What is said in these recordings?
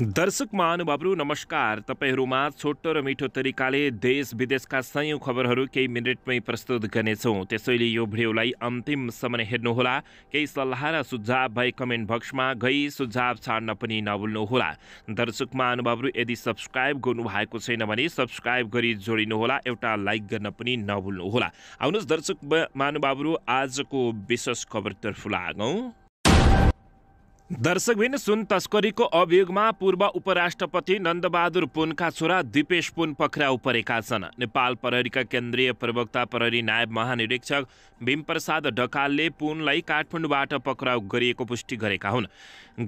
दर्शक महानुभावहरू नमस्कार तपाईँहरूमा छोटो र मिठो तरिकाले देश विदेशका सयौँ खबरहरू केही मिनटमै प्रस्तुत गर्नेछौँ त्यसैले यो भिडियोलाई अन्तिम समय हेर्नुहोला केही सल्लाह र सुझाव भए कमेन्ट बक्समा गई सुझाव छाड्न पनि नभुल्नुहोला दर्शक महानुभावहरू यदि सब्सक्राइब गर्नु भएको छैन भने सब्सक्राइब गरी जोडिनुहोला एउटा लाइक गर्न पनि नभुल्नुहोला आउनुहोस् दर्शक महानुभावहरू आजको विशेष खबरतर्फ लागौँ दर्शकबिन सुन तस्करीको अभियोगमा पूर्व उपराष्ट्रपति नन्दबहादुर पुनका छोरा दिपेश पुन पक्राउ परेका छन् नेपाल प्रहरीका केन्द्रीय प्रवक्ता प्रहरी नायब महानिरीक्षक भीमप्रसाद ढकालले पुनलाई काठमाडौँबाट पक्राउ गरिएको पुष्टि गरेका हुन्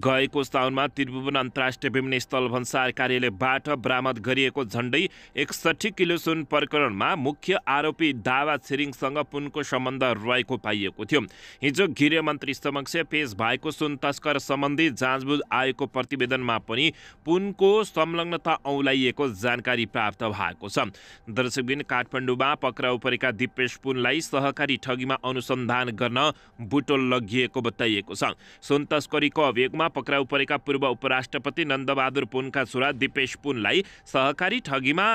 गएको साउनमा त्रिभुवन अन्तर्राष्ट्रिय विमानस्थल भन्सार कार्यालयबाट बरामद गरिएको झण्डै एकसठी किलो सुन प्रकरणमा मुख्य आरोपी दावा छिरिङसँग पुनको सम्बन्ध रहेको पाइएको थियो हिजो गृह मन्त्री समक्ष पेश भएको सुन तस्कर सम्बन्धी जाँचबुझ आएको प्रतिवेदनमा पनि पुनको संलग्नता औलाइएको जानकारी प्राप्त भएको छ दर्शकबिन काठमाडौँमा पक्राउ परेका दिपेश पुनलाई सहकारी ठगीमा अनुसन्धान गर्न बुटोल लगिएको बताइएको छ सुन तस्करीको अभियोगमा आरोपमा पक्राउ परेका पूर्व उपराष्ट्रपति नन्दबहादुर पुनका छोरा दिपेश पुनलाई सहकारी ठगीमा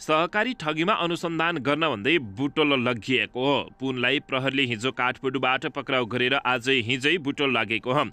सहकारी ठगीमा अनुसन्धान गर्न भन्दै बुटोल लगिएको हो पुनलाई प्रहरले हिजो काठमाडौँबाट पक्राउ गरेर आजै हिजै बुटोल लागेको हो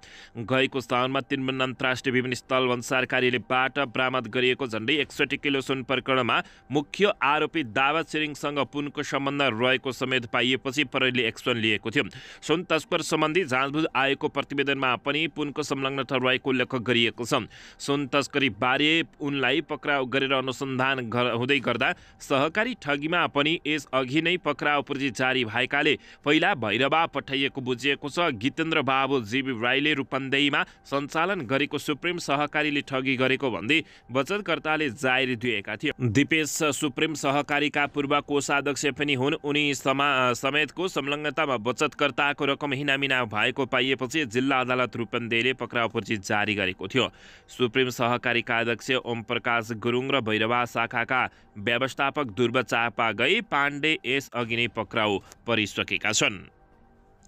गएको स्थानमा त्रिभुवन अन्तर्राष्ट्रिय विभिन्न विमानस्थल भन्सार कार्यालयबाट बरामद गरिएको झन्डै एकसठी किलो सुन प्रकरणमा मुख्य आरोपी दावा छिरिङसँग पुनको सम्बन्ध रहेको समेत पाइएपछि प्रहरीले एक्सन लिएको थियो सुन तस्कर सम्बन्धी जाँचबुझ आएको प्रतिवेदनमा पनि पुनको संलग्नता रहेको उल्लेख गरिएको छ सुन तस्करी बारे उनलाई पक्राउ गरेर अनुसन्धान हुँदै गर्दा सहकारी ठगीमा पनि यसअघि नै पक्राउ पुर्जी जारी भएकाले पहिला भैरवा पठाइएको बुझिएको छ गीतेन्द्र बाबु जीवी राईले रूपन्देहीमा सञ्चालन गरेको सुप्रिम सहकारीले ठगी गरेको भन्दै बचतकर्ताले जाहेर दिएका थिए दिपेश सुप्रिम सहकारीका पूर्व कोषाध्यक्ष पनि हुन् उनी समा समेतको संलग्नतामा बचतकर्ताको रकम हिनामिना भएको पाइएपछि जिल्ला अदालत रूपन्देहीले पक्राउ पर्ची जारी गरेको थियो सुप्रिम सहकारीका अध्यक्ष ओम प्रकाश गुरुङ र भैरवा शाखाका व्यवस्थापक दुर्वचापा गई पाण्डे यसअघि नै पक्राउ परिसकेका छन्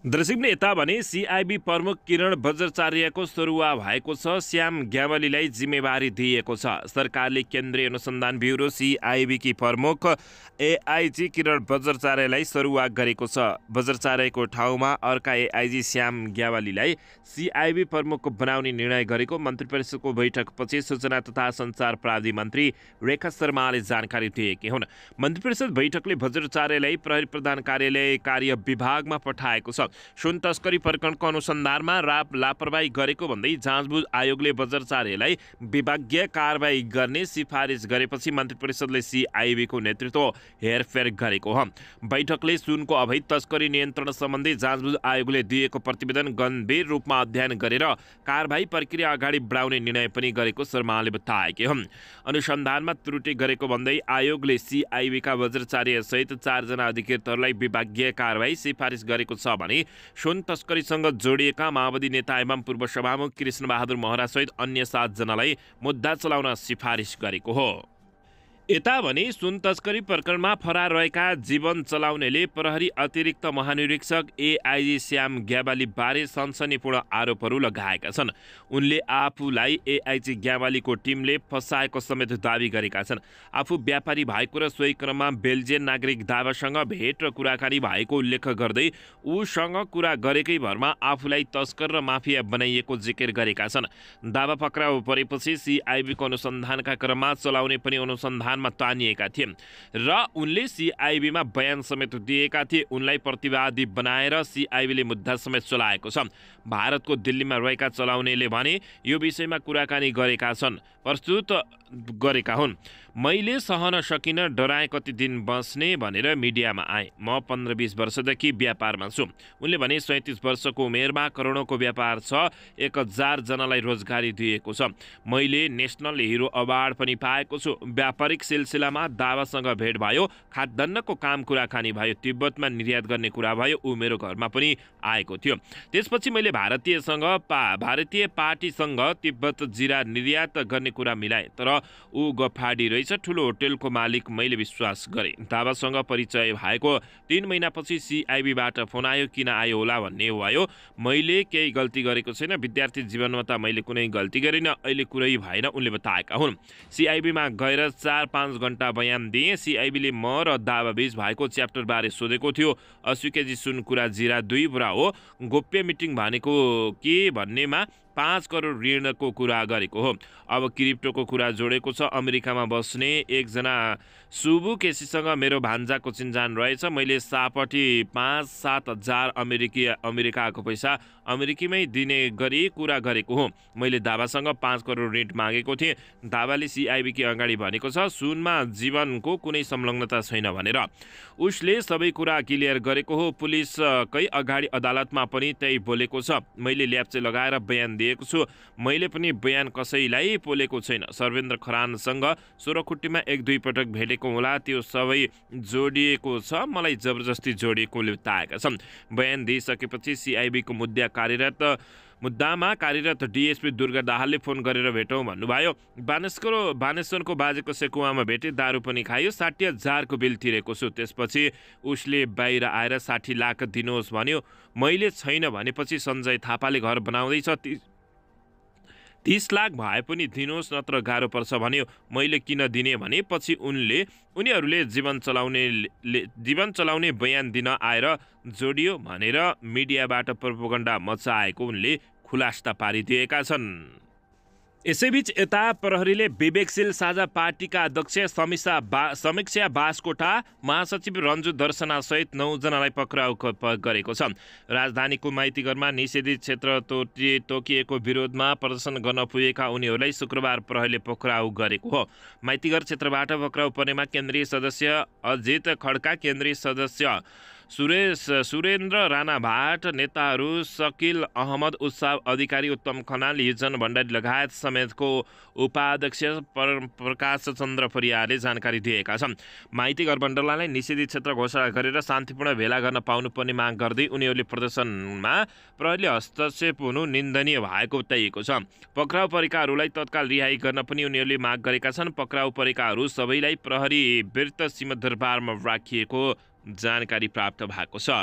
दर्शिकले यता भने सिआइबी प्रमुख किरण बज्राचार्यको सरुवा भएको छ श्याम ग्यावलीलाई जिम्मेवारी दिएको छ सरकारले केन्द्रीय अनुसन्धान ब्युरो सिआइबीकी प्रमुख एआइजी किरण बज्राचार्यलाई सरुवा गरेको छ बज्राचार्यको ठाउँमा अर्का एआइजी श्याम ग्यावलीलाई सिआइबी प्रमुख बनाउने निर्णय गरेको मन्त्री परिषदको बैठकपछि सूचना तथा सञ्चार प्राधि मन्त्री रेखा शर्माले जानकारी दिएकी हुन् मन्त्री परिषद बैठकले बज्राचार्यलाई प्रहरी प्रधान कार्यालय कार्य विभागमा पठाएको छ सुन तस्करी प्रकरणको अनुसन्धानमा राप लापरवाही गरेको भन्दै जाँचबुझ आयोगले बजार विभागीय कारवाही गर्ने सिफारिस गरेपछि मन्त्री परिषदले सिआइबीको नेतृत्व हेरफेर गरेको हो बैठकले सुनको अवैध तस्करी नियन्त्रण सम्बन्धी जाँचबुझ आयोगले दिएको प्रतिवेदन गम्भीर रूपमा अध्ययन गरेर कारवाही प्रक्रिया अगाडि बढाउने निर्णय पनि गरेको शर्माले बताएको हुन् अनुसन्धानमा त्रुटि गरेको भन्दै आयोगले सिआइबीका वज्रचार्यसहित चारजना अधिकृतहरूलाई विभागीय कारवाही सिफारिस गरेको छ भने सुन तस्करीसँग जोडिएका माओवादी नेता एवं पूर्व सभामुख कृष्णबहादुर महरासहित अन्य सातजनालाई मुद्दा चलाउन सिफारिस गरेको हो यता भने सुन तस्करी प्रकरणमा फरार रहेका जीवन चलाउनेले प्रहरी अतिरिक्त महानिरीक्षक एआइजी श्याम ग्यावालीबारे सनसनीपूर्ण आरोपहरू लगाएका छन् उनले आफूलाई एआइजी ग्यावालीको टिमले फसाएको समेत दावी गरेका छन् आफू व्यापारी भएको र सोही क्रममा बेल्जियन नागरिक दावासँग भेट र कुराकानी भएको उल्लेख गर्दै ऊसँग कुरा गरेकै भरमा आफूलाई तस्कर र माफिया बनाइएको जिकिर गरेका छन् दावा पक्राउ परेपछि सिआइबीको अनुसन्धानका क्रममा चलाउने पनि अनुसन्धान स्थानमा तानिएका थिए र उनले सिआइबीमा बयान समेत दिएका थिए उनलाई प्रतिवादी बनाएर सिआइबीले मुद्दा समेत चलाएको छ भारतको दिल्लीमा रहेका चलाउनेले भने यो विषयमा कुराकानी गरेका छन् प्रस्तुत गरेका हुन् मैले सहन सकिन डराए कति दिन बस्ने भनेर मिडियामा आएँ म पन्ध्र बिस वर्षदेखि व्यापारमा छु उनले भने सैँतिस वर्षको उमेरमा करोडौँको व्यापार छ एक हजारजनालाई रोजगारी दिएको छ मैले नेसनल हिरो अवार्ड पनि पाएको छु व्यापारिक सिलसिलामा दावासँग भेट भयो खाद्यान्नको काम कुराकानी भयो तिब्बतमा निर्यात गर्ने कुरा भयो ऊ मेरो घरमा पनि आएको थियो त्यसपछि मैले भारतीयसँग पा भारतीय पार्टीसँग तिब्बत जिरा निर्यात गर्ने कुरा मिलाएँ तर ऊ गफाडी रहेछ ठुलो होटेलको मालिक मैले विश्वास गरेँ ताबासँग परिचय भएको तिन महिनापछि सिआइबीबाट फोन आयो किन आयो होला भन्ने भयो मैले केही गल्ती गरेको छैन विद्यार्थी जीवनमा त मैले कुनै गल्ती गरेन अहिले कुरै भएन उनले बताएका हुन् सिआइबीमा गएर चार पाँच घन्टा बयान दिएँ सिआइबीले म र दावाबीच भएको च्याप्टरबारे सोधेको थियो अस्सी केजी सुन कुरा जिरा दुई बुरा हो गोप्य मिटिङ भनेको के भन्नेमा पाँच करोड ऋणको कुरा गरेको हो अब क्रिप्टोको कुरा जोडेको छ अमेरिकामा बस्ने एकजना सुबु केसीसँग मेरो भान्जाको चिन्जान रहेछ मैले सापट्टि पाँच सात हजार अमेरिकी अमेरिकाको पैसा अमेरिकीमै दिने गरी कुरा गरेको हो मैले दाबासँग पाँच करोड ऋण मागेको थिएँ दाबाले सिआइबीकी अगाडि भनेको छ सुनमा जीवनको कुनै संलग्नता छैन भनेर उसले सबै कुरा क्लियर गरेको हो पुलिसकै अगाडि अदालतमा पनि त्यही बोलेको छ मैले ल्याप्चे लगाएर बयान दिएँ दिएको छु मैले पनि बयान कसैलाई पोलेको छैन सर्वेन्द्र खरानसँग सोह्रखुट्टीमा एक दुई पटक भेटेको होला त्यो सबै जोडिएको छ मलाई जबरजस्ती जोडिएकोले ताएका छन् बयान दिइसकेपछि सिआइबीको मुद्दा कार्यरत मुद्दामा कार्यरत डिएसपी दुर्गा दाहालले फोन गरेर भेटौँ भन्नुभयो बानेश्वर बानेश्वरको बाजेको सेकुवामा भेटेँ दारू पनि खायो साठी हजारको बिल तिरेको छु त्यसपछि उसले बाहिर आएर साठी लाख दिनुहोस् भन्यो मैले छैन भनेपछि सञ्जय थापाले घर बनाउँदैछ तिस लाख भए पनि दिनुहोस् नत्र गाह्रो पर्छ भन्यो मैले किन दिने भने पछि उनले उनीहरूले जीवन चलाउने जीवन चलाउने बयान दिन आएर जोडियो भनेर मिडियाबाट प्रपोगण्डा मचाएको उनले खुलास्ता पारिदिएका छन् यसैबीच यता प्रहरीले विवेकशील साझा पार्टीका अध्यक्ष समीक्षा बा समीक्षा बासकोटा महासचिव रन्जु दर्शनासहित नौजनालाई पक्राउ गरेको छ राजधानीको माइतीघरमा निषेधित क्षेत्र तोटी तोकिएको विरोधमा प्रदर्शन गर्न पुगेका उनीहरूलाई शुक्रबार प्रहरीले पक्राउ गरेको हो माइतीघर क्षेत्रबाट पक्राउ पर्नेमा केन्द्रीय सदस्य अजित खड्का केन्द्रीय सदस्य सुरेश सुरेन्द्र राणा भाट नेताहरू सकिल अहमद उत्साह अधिकारी उत्तम खनाल हिजन भण्डारी लगायत समेतको उपाध्यक्ष प्रकाश चन्द्र फरियाले जानकारी दिएका छन् माइती गठबन्धनलाई निषेधित क्षेत्र घोषणा गरेर शान्तिपूर्ण भेला गर्न पाउनुपर्ने माग गर्दै उनीहरूले प्रदर्शनमा प्रहरीले हस्तक्षेप हुनु निन्दनीय भएको बताइएको छ पक्राउ परेकाहरूलाई तत्काल रिहाई गर्न पनि उनीहरूले माग गरेका छन् पक्राउ परेकाहरू सबैलाई प्रहरी वृत्त सीमा दरबारमा राखिएको जानकारी प्राप्त भएको छ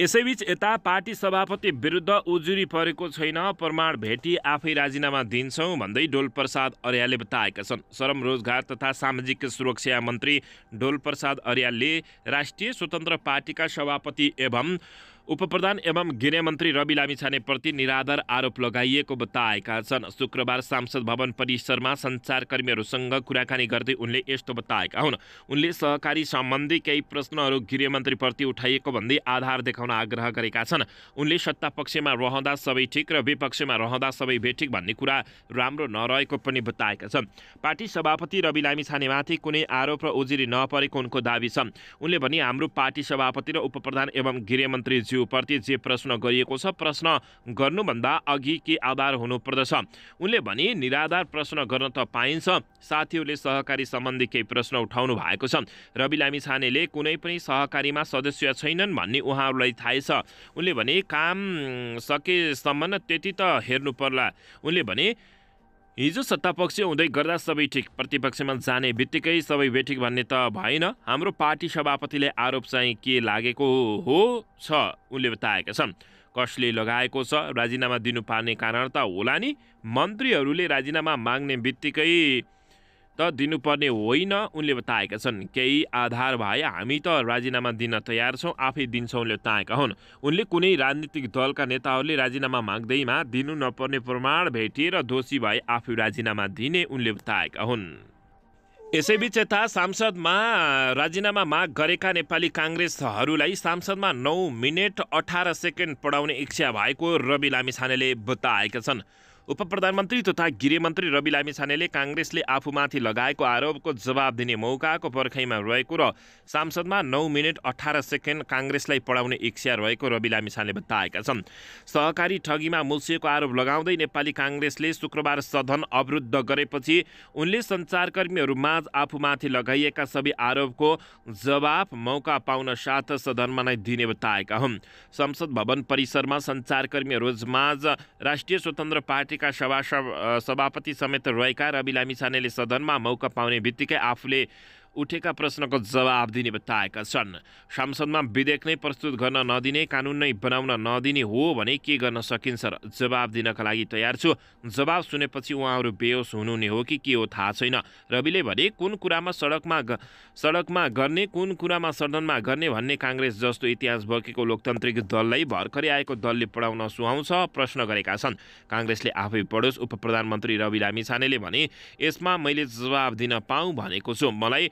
यसैबीच यता पार्टी सभापति विरुद्ध उजुरी परेको छैन प्रमाण भेटी आफै राजीनामा दिन्छौँ भन्दै डोलप्रसाद अर्यालले बताएका छन् श्रम रोजगार तथा सामाजिक सुरक्षा मन्त्री डोलप्रसाद अर्यालले राष्ट्रिय स्वतन्त्र पार्टीका सभापति एवं उपप्रधान एवं गृहमन्त्री रवि रवि लामिछानेप्रति निराधार आरोप लगाइएको बताएका छन् शुक्रबार सांसद भवन परिसरमा सञ्चारकर्मीहरूसँग कुराकानी गर्दै उनले यस्तो बताएका हुन् उनले सहकारी सम्बन्धी केही प्रश्नहरू गृहमन्त्रीप्रति उठाइएको भन्दै आधार देखाउन आग्रह गरेका छन् उनले सत्ता पक्षमा रहँदा सबै ठिक र विपक्षमा रहँदा सबै बेठिक भन्ने कुरा राम्रो नरहेको पनि बताएका छन् पार्टी सभापति रवि लामिछानेमाथि कुनै आरोप र उजुरी नपरेको उनको दावी छ उनले भने हाम्रो पार्टी सभापति र उपप्रधान एवं गृहमन्त्रीज्यू प्रति जे प्रश्न गरिएको छ प्रश्न गर्नुभन्दा अघि के आधार हुनुपर्दछ उनले भने निराधार प्रश्न गर्न त पाइन्छ साथीहरूले सहकारी सम्बन्धी केही प्रश्न उठाउनु भएको छ रवि लामी छानेले कुनै पनि सहकारीमा सदस्य छैनन् भन्ने उहाँहरूलाई थाहै छ उनले भने काम सकेसम्म त्यति त हेर्नु पर्ला उनले भने हिजो सत्तापक्ष हुँदै गर्दा सबै ठिक प्रतिपक्षमा जाने बित्तिकै सबै बेठिक भन्ने त भएन हाम्रो पार्टी सभापतिले आरोप चाहिँ के लागेको हो छ उनले बताएका छन् कसले लगाएको छ राजीनामा दिनुपर्ने कारण त होला नि मन्त्रीहरूले राजीनामा माग्ने बित्तिकै त दिनुपर्ने होइन उनले बताएका छन् केही आधार भए हामी त राजीनामा दिन तयार छौँ आफै दिन्छौँ उनले बताएका हुन् उनले कुनै राजनीतिक दलका नेताहरूले राजीनामा माग्दैमा दिनु नपर्ने प्रमाण भेटिएर दोषी भए आफै राजीनामा दिने उनले बताएका हुन् यसैबीच यता सांसदमा राजीनामा माग गरेका नेपाली काङ्ग्रेसहरूलाई सांसदमा नौ मिनट अठार सेकेन्ड पढाउने इच्छा भएको रवि लामिछानेले बताएका छन् उप प्रधानमन्त्री तथा गृहमन्त्री रवि लामिछानेले काङ्ग्रेसले आफूमाथि लगाएको आरोपको जवाब दिने मौकाको पर्खाइमा रहेको र सांसदमा नौ मिनट अठार सेकेन्ड काङ्ग्रेसलाई पढाउने इच्छा रहेको रवि लामिछाने बताएका छन् सहकारी ठगीमा मुल्सिएको आरोप लगाउँदै नेपाली काङ्ग्रेसले शुक्रबार सदन अवरुद्ध गरेपछि उनले सञ्चारकर्मीहरूमाझ आफूमाथि लगाइएका सबै आरोपको जवाब मौका पाउन साथ सदनमा नै दिने बताएका हुन् संसद भवन परिसरमा सञ्चारकर्मीहरूमाझ राष्ट्रिय स्वतन्त्र पार्टी पार्टीका सभा सभापति समेत रहेका रवि लामिछानेले सदनमा मौका पाउने बित्तिकै आफूले उठेका प्रश्नको जवाब दिने बताएका छन् संसदमा विधेयक नै प्रस्तुत गर्न नदिने कानुन नै बनाउन नदिने हो भने के गर्न सकिन्छ र जवाब दिनका लागि तयार छु जवाब सुनेपछि उहाँहरू बेहोस हुनुहुने हो कि के हो थाहा छैन रविले भने कुन कुरामा सडकमा सडकमा गर्ने कुन कुरामा सदनमा गर्ने भन्ने काङ्ग्रेस जस्तो इतिहास बोकेको लोकतान्त्रिक दललाई भर्खरै आएको दलले पढाउन सुहाउँछ प्रश्न गरेका छन् काङ्ग्रेसले आफै पढोस् उप प्रधानमन्त्री रवि लामिछानेले भने यसमा मैले जवाब दिन पाऊँ भनेको छु मलाई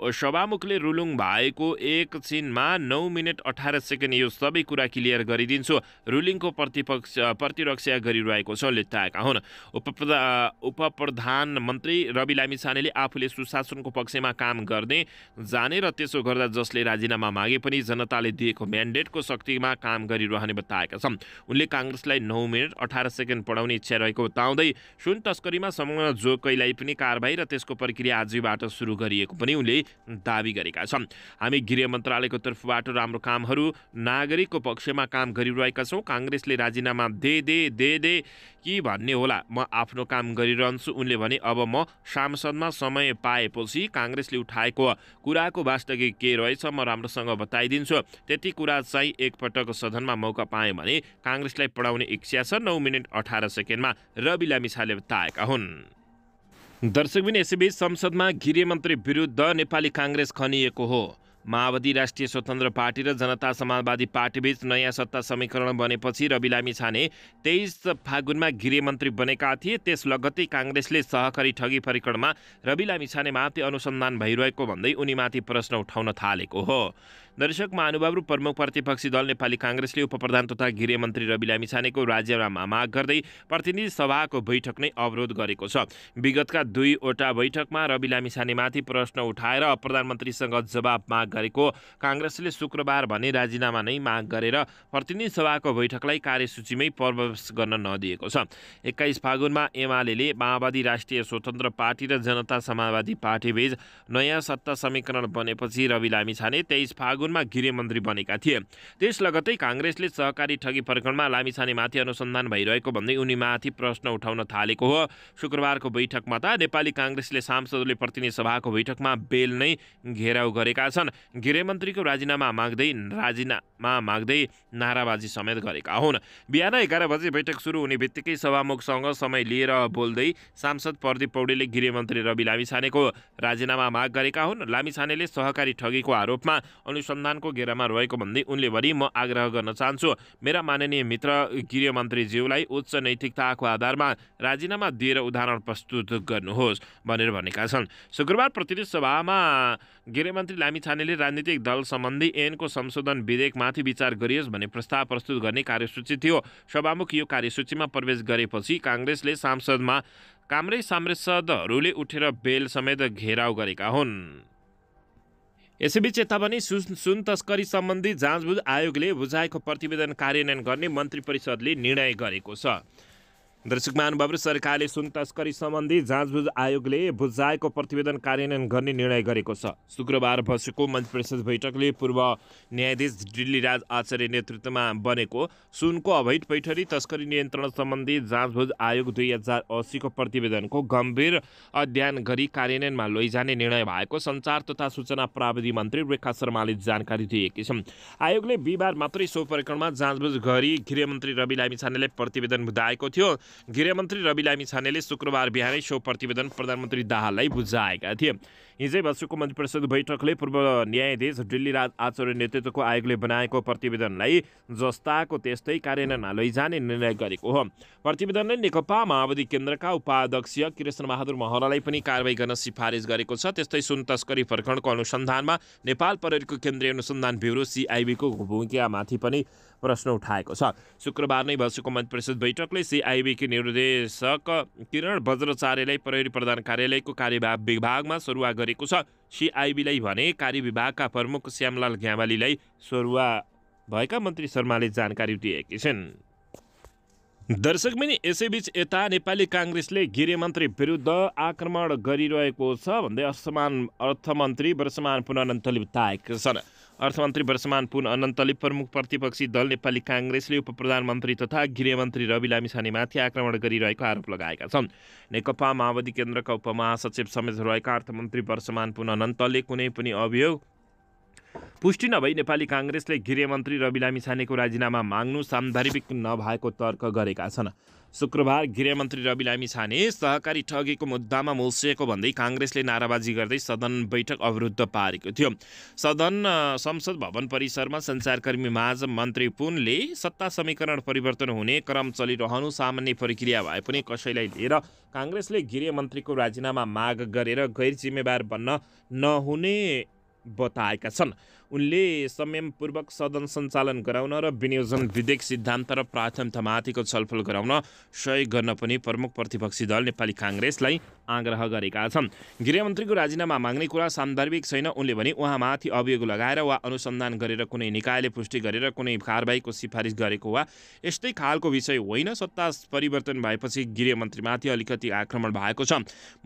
सभामुखले रुलुङ भएको एकछिनमा नौ मिनट अठार सेकेन्ड यो सबै कुरा क्लियर गरिदिन्छु रुलिङको प्रतिपक्ष प्रतिरक्षा गरिरहेको छ लेटाएका हुन् उप उपप्रधानमन्त्री रवि लामिछानेले आफूले सुशासनको पक्षमा काम गर्ने जाने र त्यसो गर्दा जसले राजीनामा मागे पनि जनताले दिएको म्यान्डेटको शक्तिमा काम गरिरहने बताएका छन् उनले काङ्ग्रेसलाई नौ मिनट अठार सेकेन्ड पढाउने इच्छा रहेको बताउँदै सुन तस्करीमा समूह जोकैलाई पनि कारवाही र त्यसको प्रक्रिया आजैबाट सुरु गरिएको पनि उनले दावी गरेका छन् हामी गृह मन्त्रालयको तर्फबाट राम्रो कामहरू नागरिकको पक्षमा काम गरिरहेका छौँ काङ्ग्रेसले राजीनामा दे दे दे दे कि भन्ने होला म आफ्नो काम गरिरहन्छु उनले भने अब म सांसदमा समय पाएपछि काङ्ग्रेसले उठाएको कुराको वास्तविक के रहेछ म राम्रोसँग बताइदिन्छु त्यति कुरा चाहिँ एकपटक सदनमा मौका पाएँ भने काङ्ग्रेसलाई पढाउने इच्छा छ नौ मिनट अठार सेकेन्डमा रवि लामिसाले बताएका हुन् दर्शकबिन यसैबीच संसदमा गृहमन्त्री विरुद्ध नेपाली काङ्ग्रेस खनिएको हो माओवादी राष्ट्रिय स्वतन्त्र पार्टी र जनता समाजवादी पार्टीबीच नयाँ सत्ता समीकरण बनेपछि रवि लामी छाने तेइस फागुनमा गृहमन्त्री बनेका थिए त्यस लगत्तै काङ्ग्रेसले सहकारी ठगी प्रकरणमा रवि लामी छानेमाथि अनुसन्धान भइरहेको भन्दै उनीमाथि प्रश्न उठाउन थालेको हो दर्शक महानुभाव प्रमुख प्रतिपक्षी दल नेपाली काङ्ग्रेसले उपप्रधान तथा गृहमन्त्री रवि लामिछानेको राजीनामा माग गर्दै प्रतिनिधि सभाको बैठक नै अवरोध गरेको छ विगतका दुईवटा बैठकमा रवि लामिछानेमाथि प्रश्न उठाएर प्रधानमन्त्रीसँग जवाब माग गरेको काङ्ग्रेसले शुक्रबार भने राजीनामा नै माग गरेर प्रतिनिधि सभाको बैठकलाई कार्यसूचीमै प्रवेश गर्न नदिएको छ एक्काइस फागुनमा एमाले माओवादी राष्ट्रिय स्वतन्त्र पार्टी र जनता समाजवादी पार्टीबीच नयाँ सत्ता समीकरण बनेपछि रवि लामिछाने तेइस फागुन सुनमा गृहमन्त्री बनेका थिए त्यस लगतै काङ्ग्रेसले सहकारी ठगी प्रकरणमा लामिछानेमाथि अनुसन्धान भइरहेको भन्दै उनीमाथि प्रश्न उठाउन थालेको हो शुक्रबारको बैठकमा त नेपाली काङ्ग्रेसले सांसदले प्रतिनिधि सभाको बैठकमा बेल नै घेराउ गरेका छन् गृहमन्त्रीको राजीनामा माग्दै राजीनामा माग्दै नाराबाजी समेत गरेका हुन् बिहान एघार बजे बैठक सुरु हुने बित्तिकै सभामुखसँग समय लिएर बोल्दै सांसद प्रदीप पौडेले गृहमन्त्री रवि लामिछानेको राजीनामा माग गरेका हुन् लामिछानेले सहकारी ठगीको आरोपमा अनुस अनुसन्धानको घेरामा रहेको भन्दै उनले भनी म आग्रह गर्न चाहन्छु मेरा माननीय मित्र गृहमन्त्रीज्यूलाई उच्च नैतिकताको आधारमा राजीनामा दिएर उदाहरण प्रस्तुत गर्नुहोस् भनेर भनेका छन् शुक्रबार प्रतिनिधि सभामा गृहमन्त्री लामी छानेले राजनीतिक दल सम्बन्धी ऐनको संशोधन विधेयकमाथि विचार गरियोस् भन्ने प्रस्ताव प्रस्तुत गर्ने कार्यसूची थियो सभामुख यो कार्यसूचीमा प्रवेश गरेपछि काङ्ग्रेसले सांसदमा काम्रै सांसदहरूले उठेर बेल समेत घेराउ गरेका हुन् यसैबीच यतापनि सुन सुन तस्करी सम्बन्धी जाँचबुझ आयोगले बुझाएको प्रतिवेदन कार्यान्वयन गर्ने मन्त्री परिषदले निर्णय गरेको छ दर्शक महानुभावहरू सरकारले सुन तस्करी सम्बन्धी जाँचबुझ आयोगले बुझाएको प्रतिवेदन कार्यान्वयन गर्ने निर्णय गरेको छ शुक्रबार बसेको मन्त्री परिषद बैठकले पूर्व न्यायाधीश राज आचार्य नेतृत्वमा बनेको सुनको अवैध पैठरी तस्करी नियन्त्रण सम्बन्धी जाँचबुझ आयोग दुई हजार असीको प्रतिवेदनको गम्भीर अध्ययन गरी कार्यान्वयनमा लैजाने निर्णय भएको सञ्चार तथा सूचना प्राविधि मन्त्री रेखा शर्माले जानकारी दिएकी छन् आयोगले बिहिबार मात्रै सो प्रकरणमा जाँचबुझ गरी गृहमन्त्री रवि लामिछानेले प्रतिवेदन बुझाएको थियो गृहमन्त्री रवि लामिछानेले शुक्रबार बिहानै सो प्रतिवेदन प्रधानमन्त्री दाहाललाई बुझाएका थिए हिजै बसेको मन्त्री परिषद बैठकले पूर्व न्यायाधीश डिल्लीराज आचार्य नेतृत्वको आयोगले बनाएको प्रतिवेदनलाई जस्ताको त्यस्तै कार्यान्वयन लैजाने निर्णय गरेको हो प्रतिवेदनले नेकपा माओवादी केन्द्रका उपाध्यक्ष कृष्ण बहादुर महलालाई पनि कारवाही गर्न सिफारिस गरेको छ त्यस्तै सुन तस्करी फर्कणको अनुसन्धानमा नेपाल प्रहरीको केन्द्रीय अनुसन्धान ब्युरो सिआइबीको भूमिकामाथि पनि प्रश्न उठाएको छ शुक्रबार नै बसेको मन्त्री परिषद बैठकले सिआइबीकी निर्देशक किरण बज्राचार्यलाई प्रहरी प्रधान कार्यालयको कार्य विभागमा सरुवा गरे गरेको छ सिआइबीलाई भने कार्य विभागका प्रमुख श्यामलाल ग्यावालीलाई सोरुवा भएका मन्त्री शर्माले जानकारी दिएकी छिन् पनि यसैबीच यता नेपाली काङ्ग्रेसले गृहमन्त्री विरुद्ध आक्रमण गरिरहेको छ भन्दै असमान अर्थमन्त्री वर्षमान पुनरन्तले बताएका छन् अर्थमन्त्री वर्षमान पुन अनन्तले प्रमुख प्रतिपक्षी दल नेपाली काङ्ग्रेसले उप प्रधानमन्त्री तथा गृहमन्त्री रवि लामिछानेमाथि आक्रमण गरिरहेको आरोप लगाएका छन् नेकपा माओवादी केन्द्रका उपमहासचिव समेत रहेका अर्थमन्त्री वर्षमान पुन अनन्तले कुनै पनि अभियोग पुष्टि नभई नेपाली काङ्ग्रेसले गृहमन्त्री रवि लामिछानेको राजीनामा माग्नु सान्दर्भिक नभएको तर्क गरेका छन् शुक्रबार गृहमन्त्री रवि लामी छाने सहकारी ठगेको मुद्दामा मुल्सिएको भन्दै काङ्ग्रेसले नाराबाजी गर्दै सदन बैठक अवरुद्ध पारेको थियो सदन संसद भवन परिसरमा सञ्चारकर्मी माझ मन्त्री पुनले सत्ता समीकरण परिवर्तन हुने क्रम चलिरहनु सामान्य प्रक्रिया भए पनि कसैलाई लिएर काङ्ग्रेसले गृहमन्त्रीको राजीनामा माग गरेर गैर जिम्मेवार बन्न नहुने बताएका छन् उनले संयमपूर्वक सदन सञ्चालन गराउन र विनियोजन विधेयक सिद्धान्त र प्राथमिकतामाथिको छलफल गराउन सहयोग गर्न पनि प्रमुख प्रतिपक्षी दल नेपाली काङ्ग्रेसलाई आग्रह गरेका छन् गृहमन्त्रीको राजीनामा माग्ने कुरा सान्दर्भिक छैन उनले भने उहाँमाथि अभियोग लगाएर वा अनुसन्धान गरेर कुनै निकायले पुष्टि गरेर कुनै कारवाहीको सिफारिस गरेको वा यस्तै खालको विषय होइन सत्ता परिवर्तन भएपछि गृहमन्त्रीमाथि अलिकति आक्रमण भएको छ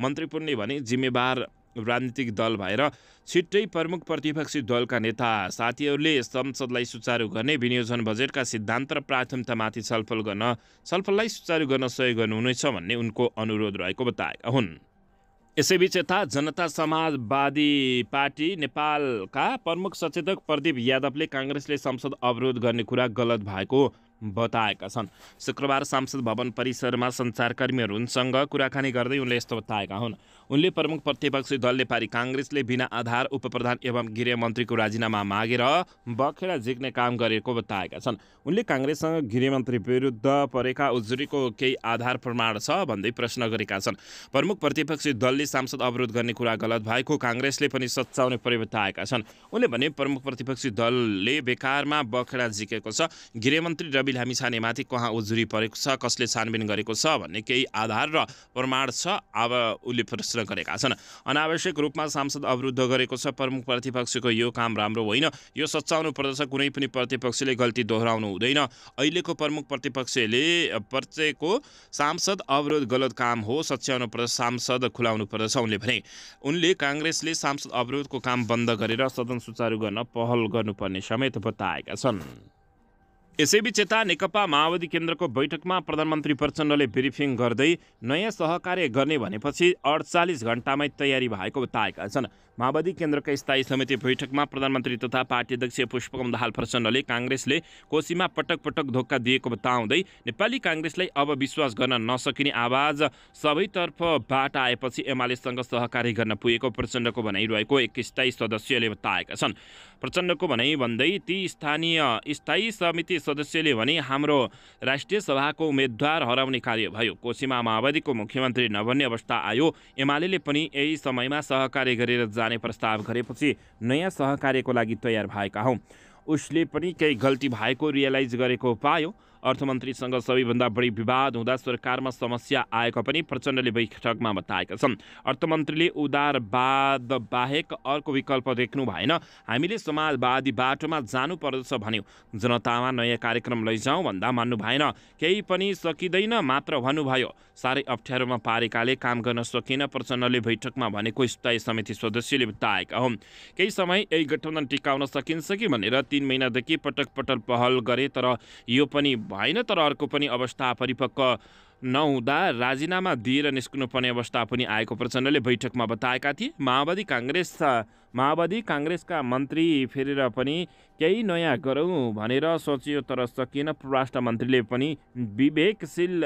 मन्त्रीपुरले भने जिम्मेवार राजनीतिक दल भएर छिट्टै प्रमुख प्रतिपक्षी दलका नेता साथीहरूले संसदलाई सुचारू गर्ने विनियोजन बजेटका सिद्धान्त र प्राथमिकतामाथि छलफल गर्न छलफललाई सुचारू गर्न सहयोग गर्नुहुनेछ भन्ने उनको अनुरोध रहेको बताएका हुन् यसैबीच यता जनता समाजवादी पार्टी नेपालका प्रमुख सचेतक प्रदीप यादवले काङ्ग्रेसले संसद अवरोध गर्ने कुरा गलत भएको बताएका छन् शुक्रबार सांसद भवन परिसरमा सञ्चारकर्मीहरूसँग कुराकानी गर्दै उनले यस्तो बताएका हुन् उनले प्रमुख प्रतिपक्षी दल नेपाली काङ्ग्रेसले बिना आधार उपप्रधान एवं गृहमन्त्रीको राजीनामा मागेर बखेडा झिक्ने काम गरेको बताएका छन् उनले काङ्ग्रेससँग गृहमन्त्री विरुद्ध परेका उजुरीको केही आधार प्रमाण छ भन्दै प्रश्न गरेका छन् प्रमुख प्रतिपक्षी दलले सांसद अवरोध गर्ने कुरा गलत भएको काङ्ग्रेसले पनि सच्याउने बताएका छन् उनले भने प्रमुख प्रतिपक्षी दलले बेकारमा बखेडा झिकेको छ गृहमन्त्री रवि लामिछानेमाथि कहाँ उजुरी परेको छ कसले छानबिन गरेको छ भन्ने केही आधार र प्रमाण छ अब उसले प्रश्न गरेका छन् अनावश्यक रूपमा सांसद अवरुद्ध गरेको छ प्रमुख प्रतिपक्षको यो काम राम्रो होइन यो सच्याउनु पर्दछ कुनै पनि प्रतिपक्षले गल्ती दोहोऱ्याउनु हुँदैन अहिलेको प्रमुख प्रतिपक्षले पर्चेको सांसद अवरोध गलत काम हो सच्याउनु पर्दछ सांसद खुलाउनु पर्दछ उनले भने उनले काङ्ग्रेसले सांसद अवरोधको काम बन्द गरेर सदन सुचारू गर्न पहल गर्नुपर्ने समेत बताएका छन् यसैबीच यता नेकपा माओवादी केन्द्रको बैठकमा प्रधानमन्त्री प्रचण्डले ब्रिफिङ गर्दै नयाँ सहकार्य गर्ने भनेपछि अडचालिस घन्टामै तयारी भएको बताएका छन् माओवादी केन्द्रका स्थायी समिति बैठकमा प्रधानमन्त्री तथा पार्टी अध्यक्ष पुष्पकम दाहाल प्रचण्डले काङ्ग्रेसले कोशीमा पटक पटक धोका दिएको बताउँदै नेपाली काङ्ग्रेसलाई अब विश्वास गर्न नसकिने आवाज सबैतर्फबाट आएपछि एमालेसँग सहकारी गर्न पुगेको प्रचण्डको भनाइरहेको एक स्थायी सदस्यले बताएका छन् प्रचण्डको भनाइ भन्दै ती स्थानीय स्थायी समिति सदस्यले भने हाम्रो राष्ट्रिय सभाको उम्मेद्वार हराउने कार्य भयो कोशीमा माओवादीको मुख्यमन्त्री नबन्ने अवस्था आयो एमाले पनि यही समयमा सहकारी गरेर जाने प्रस्ताव गरेपछि नयाँ सहकार्यको लागि तयार भएका हौ उसले पनि केही गल्ती भएको रियलाइज गरेको पायो अर्थमन्त्रीसँग सबैभन्दा बढी विवाद हुँदा सरकारमा समस्या आएको पनि प्रचण्डले बैठकमा बताएका छन् अर्थमन्त्रीले उदारवाद बाहेक अर्को विकल्प देख्नु भएन हामीले समाजवादी बाटोमा जानुपर्दछ भन्यो जनतामा नयाँ कार्यक्रम लैजाउँ भन्दा मान्नु भएन केही पनि सकिँदैन मात्र भन्नुभयो साह्रै अप्ठ्यारोमा पारेकाले काम गर्न सकिएन प्रचण्डले बैठकमा भनेको स्थायी समिति सदस्यले बताएका हुन् केही समय यही गठबन्धन टिकाउन सकिन्छ कि भनेर तिन महिनादेखि पटक पटक पहल गरे तर यो पनि भएन तर अर्को पनि अवस्था परिपक्व नहुँदा राजीनामा दिएर निस्कनुपर्ने अवस्था पनि आएको प्रचण्डले बैठकमा बताएका थिए माओवादी काङ्ग्रेस माओवादी काङ्ग्रेसका मन्त्री फेरेर पनि केही नयाँ गरौँ भनेर सोचियो तर सकिएन परराष्ट्र मन्त्रीले पनि विवेकशील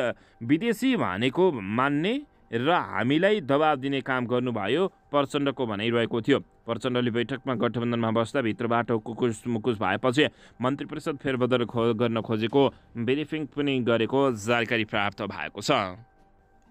विदेशी भनेको मान्ने र हामीलाई दबाब दिने काम गर्नुभयो प्रचण्डको भनाइरहेको थियो प्रचण्डले बैठकमा गठबन्धनमा बस्दा भित्रबाट कुकुस मुकुस भएपछि मन्त्री परिषद फेरबदल खो गर्न खोजेको ब्रिफिङ पनि गरेको जानकारी प्राप्त भएको छ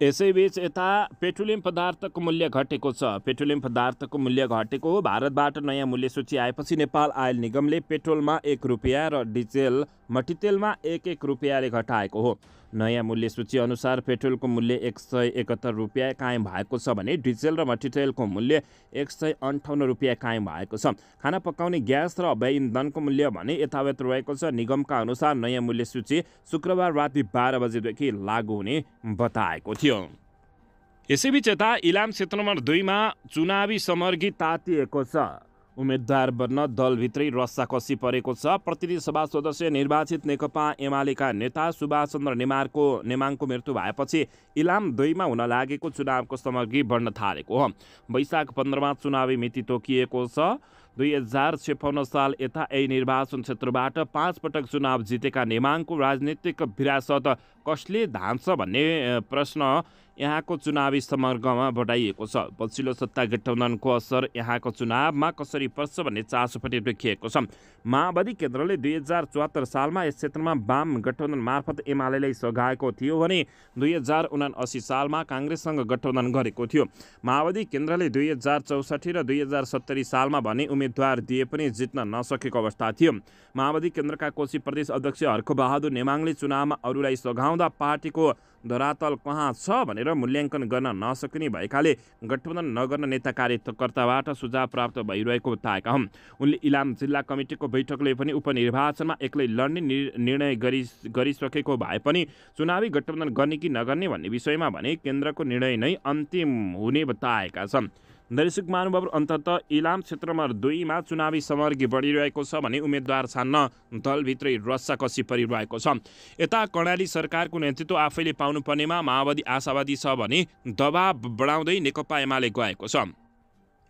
यसैबीच यता पेट्रोलियम पदार्थको मूल्य घटेको छ पेट्रोलियम पदार्थको मूल्य घटेको हो भारतबाट नयाँ मूल्य सूची आएपछि नेपाल आयल निगमले पेट्रोलमा एक रुपियाँ र डिजेल मट्टितेलमा एक एक रुपियाँले घटाएको हो नयाँ मूल्य सूची अनुसार पेट्रोलको मूल्य एक सय एकहत्तर रुपियाँ कायम भएको छ भने डिजेल र मट्टितेलको मूल्य एक सय अन्ठाउन्न रुपियाँ कायम भएको छ खाना पकाउने ग्यास र अभय इन्धनको मूल्य भने यथावत रहेको छ निगमका अनुसार नयाँ मूल्य सूची शुक्रबार राति बाह्र बजेदेखि लागू हुने बताएको थियो यसैबीच यता इलाम क्षेत्र नम्बर दुईमा चुनावी समर्गी तातिएको छ उम्मेद्वार बन्न दलभित्रै रस्साकसी परेको छ प्रतिनिधि सभा सदस्य निर्वाचित नेकपा एमालेका नेता सुभाषचन्द्र नेमारको नेमाङको मृत्यु भएपछि इलाम दुईमा हुन लागेको चुनावको सामग्री बढ्न थालेको हो वैशाख पन्ध्रमा चुनावी मिति तोकिएको छ दुई हजार छेपन्न साल यता यही निर्वाचन क्षेत्रबाट पाँच पटक चुनाव जितेका नेमाङको राजनीतिक विरासत कसले धान्छ भन्ने प्रश्न यहाँको चुनावी समर्गमा बढाइएको छ पछिल्लो सत्ता गठबन्धनको असर यहाँको चुनावमा कसरी पर्छ भन्ने चासो पनि देखिएको छ माओवादी केन्द्रले दुई हजार चौहत्तर सालमा यस क्षेत्रमा वाम गठबन्धन मार्फत एमालेलाई सघाएको थियो भने दुई हजार उनाअसी सालमा काङ्ग्रेससँग गठबन्धन गरेको थियो माओवादी केन्द्रले दुई हजार चौसठी र दुई हजार सत्तरी सालमा भने उम्मेद्वार दिए पनि जित्न नसकेको अवस्था थियो माओवादी केन्द्रका कोशी प्रदेश अध्यक्ष हर्कबहादुर नेमाङले चुनावमा अरूलाई सघाउँदा पार्टीको धरातल कहाँ छ भनेर मूल्याङ्कन गर्न नसक्ने भएकाले गठबन्धन नगर्न नेता कार्यकर्ताबाट सुझाव प्राप्त भइरहेको बताएका हुन् उनले इलाम जिल्ला कमिटीको बैठकले पनि उपनिर्वाचनमा एक्लै लड्ने निर्णय गरि गरिसकेको भए पनि चुनावी गठबन्धन गर्ने कि नगर्ने भन्ने विषयमा भने केन्द्रको निर्णय नै अन्तिम हुने बताएका छन् दैलेसुक महानुभव अन्तत इलाम क्षेत्र नम्बर दुईमा चुनावी समर्गी बढिरहेको छ भने उम्मेद्वार छान्न दलभित्रै रस्साकसी परिरहेको छ यता कर्णाली सरकारको नेतृत्व आफैले पाउनुपर्नेमा माओवादी आशावादी छ भने दबाव बढाउँदै नेकपा एमाले गएको छ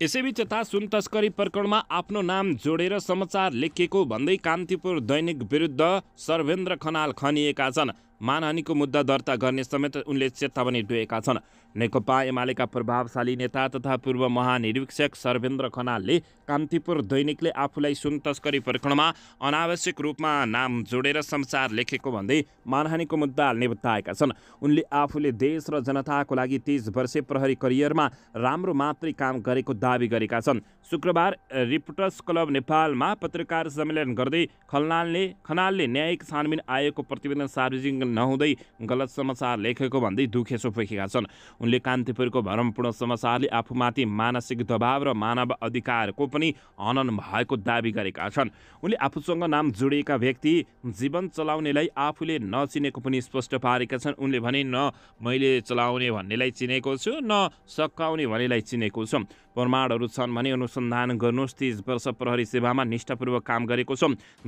यसैबीच यता सुन तस्करी प्रकरणमा आफ्नो नाम जोडेर समाचार लेखिएको भन्दै कान्तिपुर दैनिक विरुद्ध सर्वेन्द्र खनाल खनिएका छन् मानहानीको मुद्दा दर्ता गर्ने समेत उनले चेतावनी दिएका छन् नेकपा एमालेका प्रभावशाली नेता तथा पूर्व महानिरीक्षक सर्वेन्द्र खनालले कान्तिपुर दैनिकले आफूलाई सुन तस्करी प्रकरणमा अनावश्यक रूपमा नाम जोडेर समाचार लेखेको भन्दै मानहानीको मुद्दा हाल्ने छन् उनले आफूले देश र जनताको लागि तिस वर्षे प्रहरी करियरमा राम्रो मात्रै काम गरेको दावी गरेका छन् शुक्रबार रिपोर्टर्स क्लब नेपालमा पत्रकार सम्मेलन गर्दै खनालले खनालले न्यायिक छानबिन आयोगको प्रतिवेदन सार्वजनिक नहुँदै गलत समाचार लेखेको भन्दै दुखेसो फोकेका छन् उनले कान्तिपुरको भरमपूर्ण समस्याले आफूमाथि मानसिक दबाव र मानव अधिकारको पनि हनन भएको दावी गरेका छन् उनले आफूसँग नाम जोडिएका व्यक्ति जीवन चलाउनेलाई आफूले नचिनेको पनि स्पष्ट पारेका छन् उनले भने न मैले चलाउने भन्नेलाई चिनेको छु न सकाउने भन्नेलाई चिनेको छु प्रमाणहरू छन् भने अनुसन्धान गर्नुहोस् तिस वर्ष प्रहरी सेवामा निष्ठापूर्वक काम गरेको छ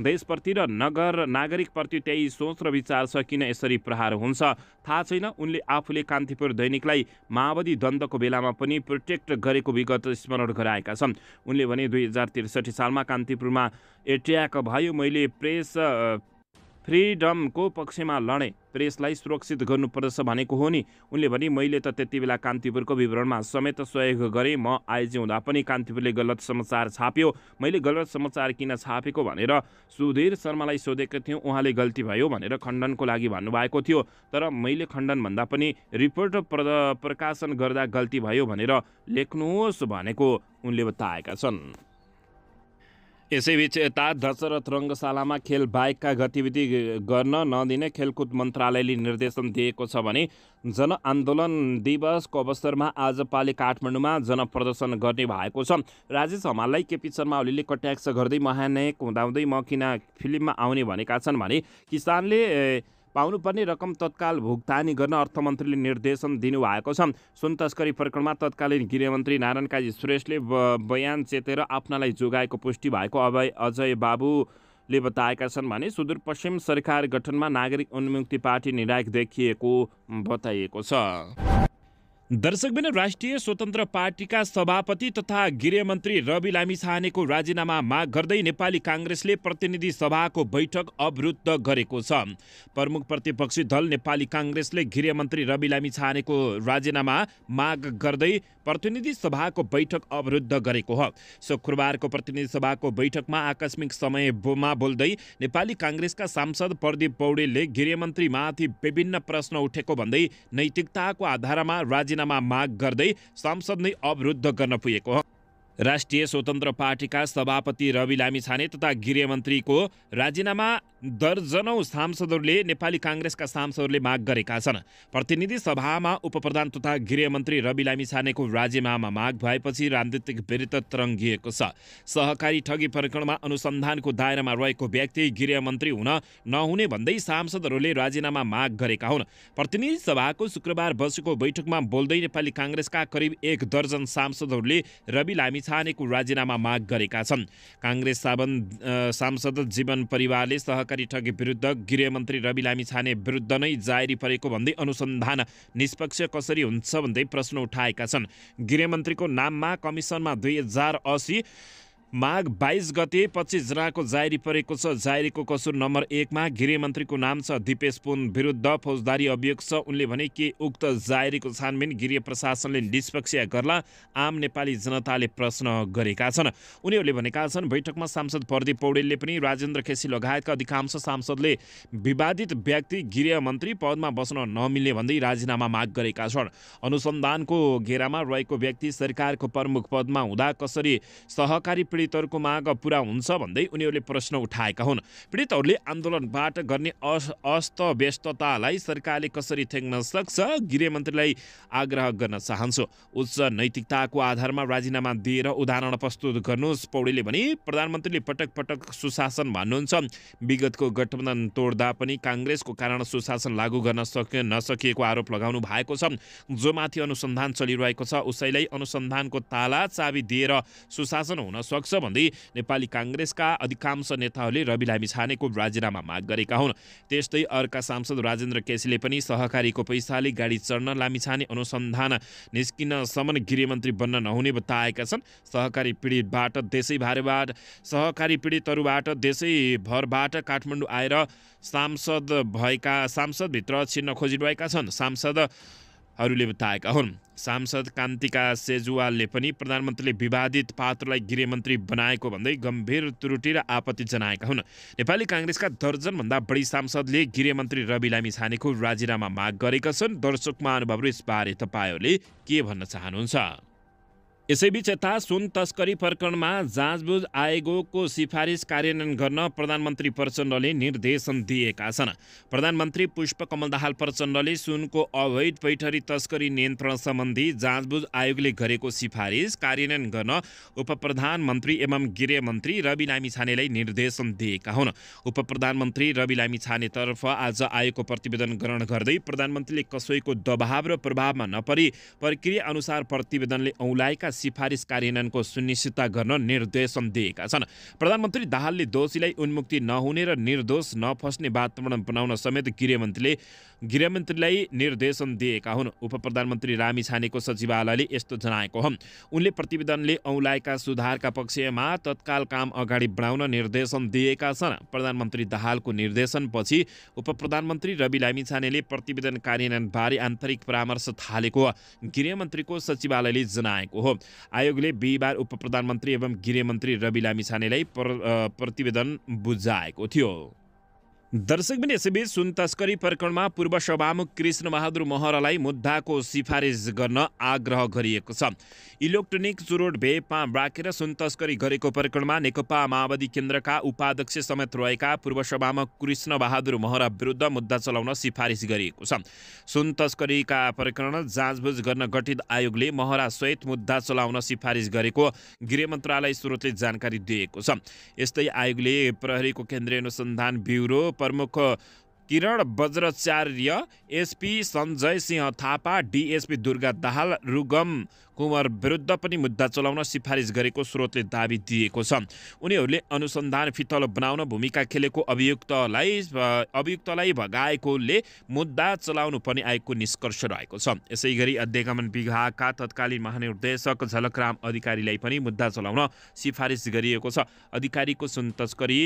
देशप्रति र नगर नागरिकप्रति त्यही सोच र विचार छ किन यसरी प्रहार हुन्छ थाहा छैन उनले आफूले कान्तिपुर दैनिकलाई माओवादी द्वन्द्वको बेलामा पनि प्रोटेक्ट गरेको विगत स्मरण गराएका छन् उनले भने दुई हजार त्रिसठी सालमा कान्तिपुरमा एट्याक भयो मैले प्रेस फ्रिडमको पक्षमा लडे प्रेसलाई सुरक्षित गर्नुपर्दछ भनेको हो नि उनले भने मैले त त्यति बेला कान्तिपुरको विवरणमा समेत सहयोग गरेँ म आइजी हुँदा पनि कान्तिपुरले गलत समाचार छाप्यो मैले गलत समाचार किन छापेको भनेर सुधीर शर्मालाई सोधेको थिएँ उहाँले गल्ती भयो भनेर खण्डनको लागि भन्नुभएको थियो तर मैले खण्डनभन्दा पनि रिपोर्ट प्रकाशन गर्दा गल्ती भयो भनेर लेख्नुहोस् भनेको उनले बताएका छन् यसैबीच यता दशरथ रङ्गशालामा खेल बाहेकका गतिविधि गर्न नदिने खेलकुद मन्त्रालयले निर्देशन दिएको छ भने जनआन्दोलन दिवसको अवसरमा आज पालि काठमाडौँमा जनप्रदर्शन गर्ने भएको छ राजेश हमाललाई केपी शर्मा ओलीले कट्याक्ष गर्दै महानायक हुँदाहुँदै म किन फिल्ममा आउने भनेका छन् भने किसानले पाउनुपर्ने रकम तत्काल भुक्तानी गर्न अर्थमन्त्रीले निर्देशन दिनुभएको छ सुन तस्करी प्रकरणमा तत्कालीन गृहमन्त्री नारायण काजी सुरेशले बयान चेतेर आफ्नालाई जोगाएको पुष्टि भएको अभय अजय बाबुले बताएका छन् भने सुदूरपश्चिम सरकार गठनमा नागरिक उन्मुक्ति पार्टी निर्णायक देखिएको बताइएको छ दर्शकबिन राष्ट्रिय स्वतन्त्र पार्टीका सभापति तथा गृहमन्त्री रवि लामी छानेको राजीनामा माग गर्दै नेपाली काङ्ग्रेसले प्रतिनिधि सभाको बैठक अवरुद्ध गरेको छ प्रमुख प्रतिपक्षी दल नेपाली काङ्ग्रेसले गृहमन्त्री रवि लामी छानेको राजीनामा माग गर्दै प्रतिनिधि सभाको बैठक अवरुद्ध गरेको हो शुक्रबारको प्रतिनिधि सभाको बैठकमा आकस्मिक समयमा बोल्दै नेपाली काङ्ग्रेसका सांसद प्रदीप पौडेलले गृहमन्त्रीमाथि विभिन्न प्रश्न उठेको भन्दै नैतिकताको आधारमा राजीनामा माग गर्दै सांसद नै अवरुद्ध गर्न पुगेको हो राष्ट्रिय स्वतन्त्र पार्टीका सभापति रवि लामिछाने तथा गृहमन्त्रीको राजीनामा दर्जनौ सांसदहरूले नेपाली काङ्ग्रेसका सांसदहरूले माग गरेका छन् प्रतिनिधि सभामा उपप्रधान तथा गृहमन्त्री रवि लामिछानेको राजीनामा माग भएपछि राजनीतिक विरुद्ध तरङ्गिएको छ सहकारी ठगी प्रकरणमा अनुसन्धानको दायरामा रहेको व्यक्ति गृहमन्त्री हुन नहुने भन्दै सांसदहरूले राजीनामा माग गरेका हुन् प्रतिनिधि सभाको शुक्रबार बसेको बैठकमा बोल्दै नेपाली काङ्ग्रेसका करिब एक दर्जन सांसदहरूले रवि लामिछा छानेको राजीनामा माग गरेका छन् काङ्ग्रेस सावन सांसद जीवन परिवारले सहकारी ठगी विरुद्ध गृहमन्त्री रवि लामी छाने विरुद्ध नै जारी परेको भन्दै अनुसन्धान निष्पक्ष कसरी हुन्छ भन्दै प्रश्न उठाएका छन् गृहमन्त्रीको नाममा कमिसनमा दुई हजार असी माघ बाइस गते पच्चिस जनाको जारी परेको छ जारीको कसुर नम्बर एकमा गृहमन्त्रीको नाम छ दिपेश पुन विरुद्ध फौजदारी अभियोग छ उनले भने के उक्त जारीको छानबिन गृह प्रशासनले निष्पक्ष गर्ला आम नेपाली जनताले प्रश्न गरेका छन् उनीहरूले भनेका छन् बैठकमा सांसद प्रदीप पौडेलले पनि राजेन्द्र खेसी लगायतका अधिकांश सांसदले विवादित व्यक्ति गृहमन्त्री पदमा बस्न नमिल्ने भन्दै राजीनामा माग गरेका छन् अनुसन्धानको घेरामा रहेको व्यक्ति सरकारको प्रमुख पदमा हुँदा कसरी सहकारी पीडितहरूको माग पुरा हुन्छ भन्दै उनीहरूले प्रश्न उठाएका हुन् पीडितहरूले आन्दोलनबाट गर्ने अस्त व्यस्ततालाई सरकारले कसरी थ्याङ्न सक्छ गृहमन्त्रीलाई आग्रह गर्न चाहन्छु उच्च नैतिकताको आधारमा राजीनामा दिएर उदाहरण प्रस्तुत गर्नुहोस् पौडेले भने प्रधानमन्त्रीले पटक पटक सुशासन भन्नुहुन्छ विगतको गठबन्धन तोड्दा पनि काङ्ग्रेसको कारण सुशासन लागू गर्न सके नसकिएको आरोप लगाउनु भएको छ जोमाथि अनुसन्धान चलिरहेको छ उसैलाई अनुसन्धानको ताला चाबी दिएर सुशासन हुन सक्छ सक्छ भन्दै नेपाली काङ्ग्रेसका अधिकांश नेताहरूले रवि लामी छानेको राजीनामा माग गरेका हुन् त्यस्तै अर्का सांसद राजेन्द्र केसीले पनि सहकारीको पैसाले गाडी चढ्न लामिछाने अनुसन्धान निस्किनसम्म गृहमन्त्री बन्न नहुने बताएका छन् सहकारी पीडितबाट देशैभरबाट सहकारी पीडितहरूबाट देशैभरबाट काठमाडौँ आएर सांसद भएका सांसदभित्र छिन्न खोजिरहेका छन् सांसद अरूले बताएका हुन् सांसद कान्तिका सेजुवालले पनि प्रधानमन्त्रीले विवादित पात्रलाई गृहमन्त्री बनाएको भन्दै गम्भीर त्रुटि र आपत्ति जनाएका हुन् नेपाली काङ्ग्रेसका दर्जनभन्दा बढी सांसदले गृहमन्त्री रवि लामी छानेको राजीनामा माग गरेका छन् दर्शक महानुभावहरू यसबारे तपाईँहरूले के भन्न चाहनुहुन्छ यसैबीच यता सुन तस्करी प्रकरणमा जाँचबुझ आयोगको सिफारिस कार्यान्वयन गर्न प्रधानमन्त्री प्रचण्डले निर्देशन दिएका छन् प्रधानमन्त्री पुष्पकमल दाहाल प्रचण्डले सुनको अवैध पैठरी तस्करी नियन्त्रण सम्बन्धी जाँचबुझ आयोगले गरेको सिफारिस कार्यान्वयन गर्न उप प्रधानमन्त्री एवं गृहमन्त्री रवि लामिछानेलाई निर्देशन दिएका हुन् उप प्रधानमन्त्री रवि लामिछानेतर्फ आज आयोगको प्रतिवेदन ग्रहण गर्दै प्रधानमन्त्रीले कसैको दबाव र प्रभावमा नपरी प्रक्रिया अनुसार प्रतिवेदनले औँलाएका सिफारिस कार्यान्वयनको सुनिश्चितता गर्न निर्देशन दिएका छन् प्रधानमन्त्री दाहालले दोषीलाई उन्मुक्ति नहुने र निर्दोष नफस्ने वातावरण बनाउन समेत गृहमन्त्रीले गृहमन्त्रीलाई निर्देशन दिएका हुन् उप प्रधानमन्त्री रामी छानेको सचिवालयले यस्तो जनाएको हो उनले प्रतिवेदनले औलाएका सुधारका पक्षमा तत्काल काम अगाडि बढाउन निर्देशन दिएका छन् प्रधानमन्त्री दाहालको निर्देशनपछि उप प्रधानमन्त्री रवि लामी छानेले प्रतिवेदन कार्यान्वयनबारे आन्तरिक परामर्श थालेको गृहमन्त्रीको सचिवालयले जनाएको हो आयोगले बिहिबार उप प्रधानमन्त्री एवं गृहमन्त्री रवि लामिछानेलाई प्रतिवेदन बुझाएको थियो दर्शक पनि यसैबीच सुन तस्करी प्रकरणमा पूर्व सभामुख कृष्ण बहादुर महरालाई मुद्दाको सिफारिस गर्न आग्रह गरिएको छ इलेक्ट्रोनिक चुरोट भेपमा राखेर सुन तस्करी गरेको प्रकरणमा नेकपा माओवादी केन्द्रका उपाध्यक्ष समेत रहेका पूर्व सभामुख बहादुर महरा विरुद्ध मुद्दा चलाउन सिफारिस गरिएको छ सुन तस्करीका प्रकरण जाँचबुझ गर्न गठित आयोगले महरा सहित मुद्दा चलाउन सिफारिस गरेको गृह मन्त्रालय स्रोतले जानकारी दिएको छ यस्तै आयोगले प्रहरीको केन्द्रीय अनुसन्धान ब्युरो प्रमुख किरण बज्राचार्य एसपी सञ्जय सिंह थापा डिएसपी दुर्गा दाहाल रुगम कुँवर विरुद्ध पनि मुद्दा चलाउन सिफारिस गरेको स्रोतले दावी दिएको छ उनीहरूले अनुसन्धान फितलो बनाउन भूमिका खेलेको अभियुक्तलाई अभियुक्तलाई भगाएकोले मुद्दा चलाउनु पर्ने आएको निष्कर्ष रहेको छ यसै गरी अध्यगमन विभागका तत्कालीन महानिर्देशक झलकराम अधिकारीलाई पनि मुद्दा चलाउन सिफारिस गरिएको छ अधिकारीको सुन तस्करी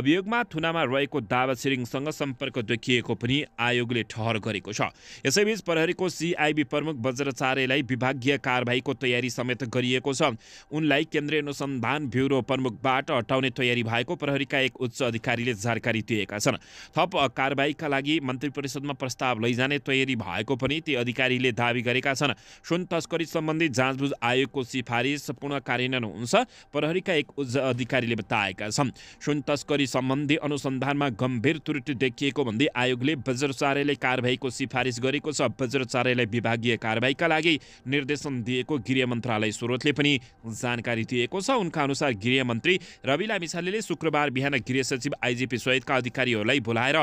अभियोगमा थुनामा रहेको दावा छिरिङसँग सम्पर्क देखिएको पनि आयोगले ठहर गरेको छ यसैबीच प्रहरीको सिआइबी प्रमुख वज्राचार्यलाई विभागीय कारबाही कार्यवाहीको तयारी समेत गरिएको छ उनलाई केन्द्रीय अनुसन्धान ब्युरो प्रमुखबाट हटाउने तयारी भएको प्रहरीका एक उच्च अधिकारीले जानकारी दिएका छन् थप कारवाहीका लागि मन्त्री परिषदमा प्रस्ताव लैजाने तयारी भएको पनि ती अधिकारीले दावी गरेका छन् सुन तस्करी सम्बन्धी जाँचबुझ आयोगको सिफारिस पुनः कार्यान्वयन हुन्छ प्रहरीका एक उच्च अधिकारीले बताएका छन् सुन तस्करी सम्बन्धी अनुसन्धानमा गम्भीर त्रुटि देखिएको भन्दै आयोगले बज्रचार्यले कारवाहीको सिफारिस गरेको छ बज्रचार्यलाई विभागीय कारवाहीका लागि निर्देशन दिए दिएको गृह मन्त्रालय स्रोतले पनि जानकारी दिएको छ उनका अनुसार गृहमन्त्री रवि लामिछानेले शुक्रबार बिहान गृह सचिव आइजिपी सहितका अधिकारीहरूलाई बोलाएर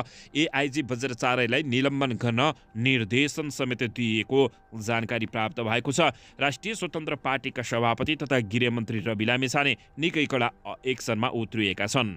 एआइजी बज्रचार्यलाई निलम्बन गर्न निर्देशन समेत दिएको जानकारी प्राप्त भएको छ राष्ट्रिय स्वतन्त्र पार्टीका सभापति तथा गृहमन्त्री रवि लामिछाने निकै कडा एक्सनमा उत्रिएका छन्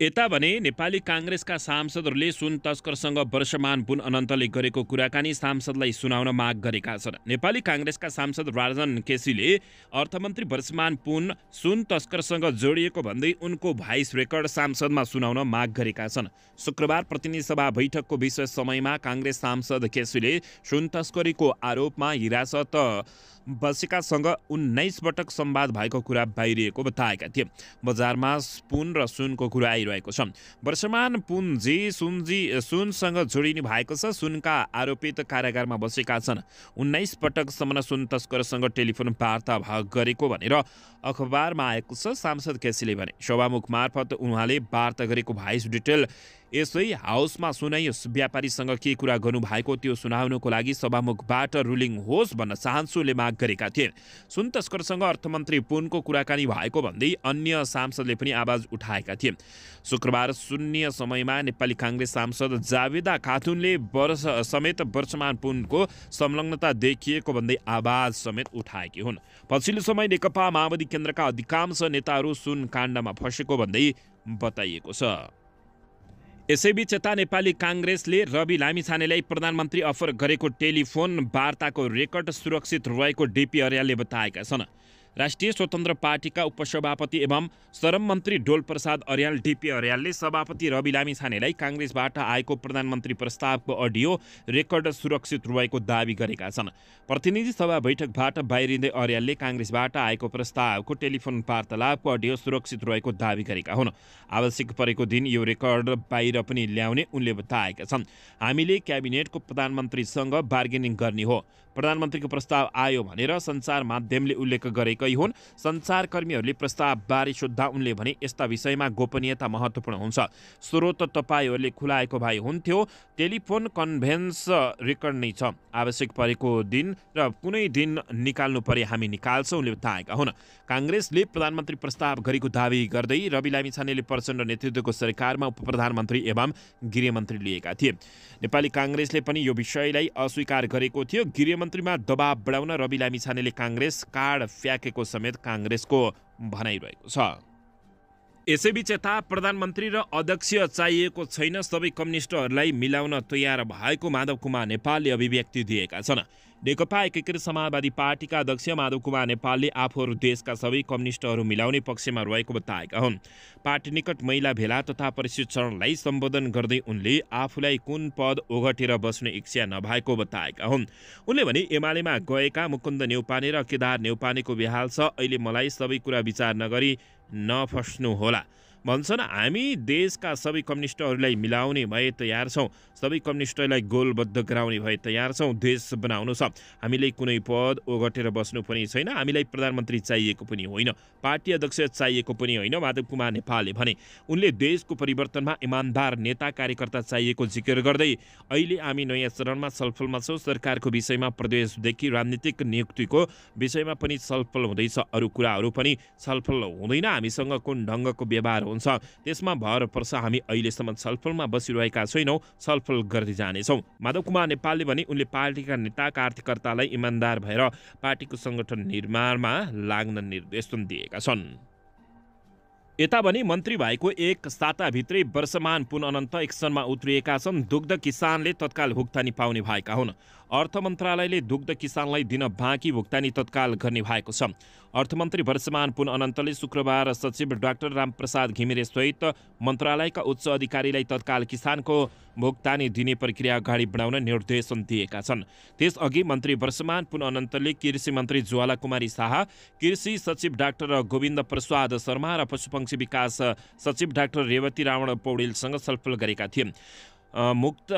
यता भने नेपाली काङ्ग्रेसका सांसदहरूले सुन तस्करसँग वर्षमान बुन अनन्तले गरेको कुराकानी सांसदलाई सुनाउन माग गरेका छन् नेपाली काङ्ग्रेसका सांसद राजन केसीले अर्थमन्त्री वर्षमान पुन सुन तस्करसँग जोडिएको भन्दै उनको भाइस रेकर्ड सांसदमा सुनाउन माग गरेका छन् शुक्रबार प्रतिनिधि सभा बैठकको विशेष समयमा काङ्ग्रेस सांसद केसीले सुन तस्करीको आरोपमा हिरासत बसेकासँग उन्नाइस पटक संवाद भएको कुरा बाहिरिएको बताएका थिए बजारमा पुन र सुनको कुरा आइरहेको छ वर्षमान पुनजी सुनजी सुनसँग जोडिनु भएको छ सुनका आरोपित कारागारमा बसेका छन् उन्नाइस पटकसम्म सुन तस्करसँग टेलिफोन वार्ता गरेको भनेर अखबारमा आएको छ सांसद केसीले भने सभामुख मार्फत उहाँले वार्ता गरेको भाइस डिटेल यसै हाउसमा सुनाइयोस् व्यापारीसँग के कुरा गर्नुभएको त्यो सुनाउनुको लागि सभामुखबाट रुलिङ होस् भन्न चाहन्सुले माग गरेका थिए सुन तस्करसँग अर्थमन्त्री पुनको कुराकानी भएको भन्दै अन्य सांसदले पनि आवाज उठाएका थिए शुक्रबार शून्य समयमा नेपाली काङ्ग्रेस सांसद जावेदा खातुनले वर्ष समेत वर्षमान पुनको संलग्नता देखिएको भन्दै आवाज समेत उठाएकी हुन् पछिल्लो समय नेकपा माओवादी केन्द्रका अधिकांश नेताहरू सुन काण्डमा फँसेको भन्दै बताइएको छ यसैबीच यता नेपाली काङ्ग्रेसले रवि लामिछानेलाई प्रधानमन्त्री अफर गरेको टेलिफोन वार्ताको रेकर्ड सुरक्षित रहेको डिपी अर्यालले बताएका छन् राष्ट्रिय स्वतन्त्र पार्टीका उपसभापति एवं श्रम मन्त्री डोलप्रसाद अर्याल डिपी अर्यालले सभापति रवि लामी छानेलाई काङ्ग्रेसबाट आएको प्रधानमन्त्री प्रस्तावको अडियो रेकर्ड सुरक्षित रहेको दावी गरेका छन् प्रतिनिधि सभा बैठकबाट बाहिरिँदै अर्यालले काङ्ग्रेसबाट आएको प्रस्तावको टेलिफोन वार्तालापको अडियो सुरक्षित रहेको दावी गरेका हुन् आवश्यक परेको दिन यो रेकर्ड बाहिर पनि ल्याउने उनले बताएका छन् हामीले क्याबिनेटको प्रधानमन्त्रीसँग बार्गेनिङ गर्ने हो प्रधानमन्त्रीको प्रस्ताव आयो भनेर सञ्चार माध्यमले उल्लेख गरेकै हुन् सञ्चारकर्मीहरूले प्रस्तावबारे सोद्धा उनले भने यस्ता विषयमा गोपनीयता महत्त्वपूर्ण हुन्छ स्रोत तपाईँहरूले खुलाएको भए हुन्थ्यो टेलिफोन कन्भेन्स रेकर्ड नै छ आवश्यक परेको दिन र कुनै दिन निकाल्नु परे हामी निकाल्छौँ उनले बताएका हुन् काङ्ग्रेसले प्रधानमन्त्री प्रस्ताव गरेको दावी गर्दै रवि लामिछानेले प्रचण्ड नेतृत्वको सरकारमा उप प्रधानमन्त्री एवं गृहमन्त्री लिएका थिए नेपाली काङ्ग्रेसले पनि यो विषयलाई अस्वीकार गरेको थियो गृह मुख्यमन्त्रीमा दबाब बढाउन रवि लामिछानेले काङ्ग्रेस कार्ड फ्याँकेको समेत काङ्ग्रेसको भनाइरहेको छ यसैबीच यता प्रधानमन्त्री र अध्यक्ष चाहिएको छैन सबै कम्युनिस्टहरूलाई मिलाउन तयार भएको माधव कुमार नेपालले अभिव्यक्ति दिएका छन् नेकपा एकीकृत समाजवादी पार्टीका अध्यक्ष माधव कुमार नेपालले आफूहरू देशका सबै कम्युनिस्टहरू मिलाउने पक्षमा रहेको बताएका हुन् पार्टी निकट महिला भेला तथा प्रशिक्षणलाई सम्बोधन गर्दै उनले आफूलाई कुन पद ओगटेर बस्ने इच्छा नभएको बताएका हुन् उनले भने एमालेमा गएका मुकुन्द नेउपाने र केदार नेउपानेको बिहाल छ अहिले मलाई सबै कुरा विचार नगरी नफस्नुहोला भन्छन् हामी देशका सबै कम्युनिस्टहरूलाई मिलाउने भए तयार छौँ सबै कम्युनिस्टलाई गोलबद्ध गराउने भए तयार छौँ देश बनाउनु छ हामीले कुनै पद ओगटेर बस्नु पनि छैन हामीलाई प्रधानमन्त्री चाहिएको पनि होइन पार्टी अध्यक्ष चाहिएको पनि होइन माधव कुमार नेपालले भने उनले देशको परिवर्तनमा इमान्दार नेता कार्यकर्ता चाहिएको जिकिर गर्दै अहिले हामी नयाँ चरणमा छलफलमा छौँ सरकारको विषयमा प्रदेशदेखि राजनीतिक नियुक्तिको विषयमा पनि छलफल हुँदैछ अरू कुराहरू पनि छलफल हुँदैन हामीसँग कुन ढङ्गको व्यवहार हुन्छ त्यसमा भर पर्छ हामी अहिलेसम्म छलफलमा बसिरहेका छैनौँ छलफल गर्दै जानेछौँ माधव कुमार नेपालले भने उनले पार्टीका नेता कार्यकर्तालाई इमान्दार भएर पार्टीको सङ्गठन निर्माणमा लाग्न निर्देशन दिएका छन् यता भने मन्त्री भएको एक साताभित्रै वर्षमान पुन अनन्त एक्सनमा उत्रिएका छन् दुग्ध किसानले तत्काल भुक्तानी पाउने भएका हुन् अर्थ मन्त्रालयले दुग्ध किसानलाई दिन बाँकी भुक्तानी तत्काल गर्ने भएको छ अर्थमन्त्री वर्षमान पुन अनन्तले शुक्रबार सचिव डाक्टर रामप्रसाद घिमिरे सहित मन्त्रालयका उच्च अधिकारीलाई तत्काल किसानको भुक्तानी दिने प्रक्रिया अगाडि बढाउन निर्देशन दिएका छन् त्यसअघि मन्त्री वर्षमान पुन अनन्तले कृषि मन्त्री ज्वाला कुमारी शाह कृषि सचिव डाक्टर गोविन्द प्रसाद शर्मा र पशुपक्षी विकास सचिव डाक्टर रेवती रावण पौडेलसँग छलफल गरेका थिए मुक्त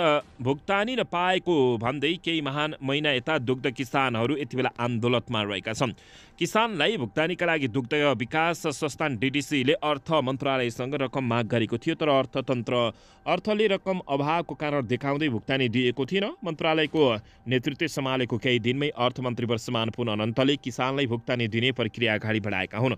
भुक्तानी नपाएको भन्दै केही महान महिना यता दुग्ध किसानहरू यति बेला आन्दोलनमा रहेका छन् किसानलाई भुक्तानीका लागि दुग्ध विकास संस्थान डिडिसीले अर्थ मन्त्रालयसँग रकम माग गरेको थियो तर अर्थतन्त्र अर्थले रकम अभावको कारण देखाउँदै भुक्तानी दिएको थिएन मन्त्रालयको नेतृत्व सम्हालेको केही दिनमै अर्थमन्त्री वर्षमान पुन अनन्तले किसानलाई भुक्तानी दिने प्रक्रिया अगाडि बढाएका हुन्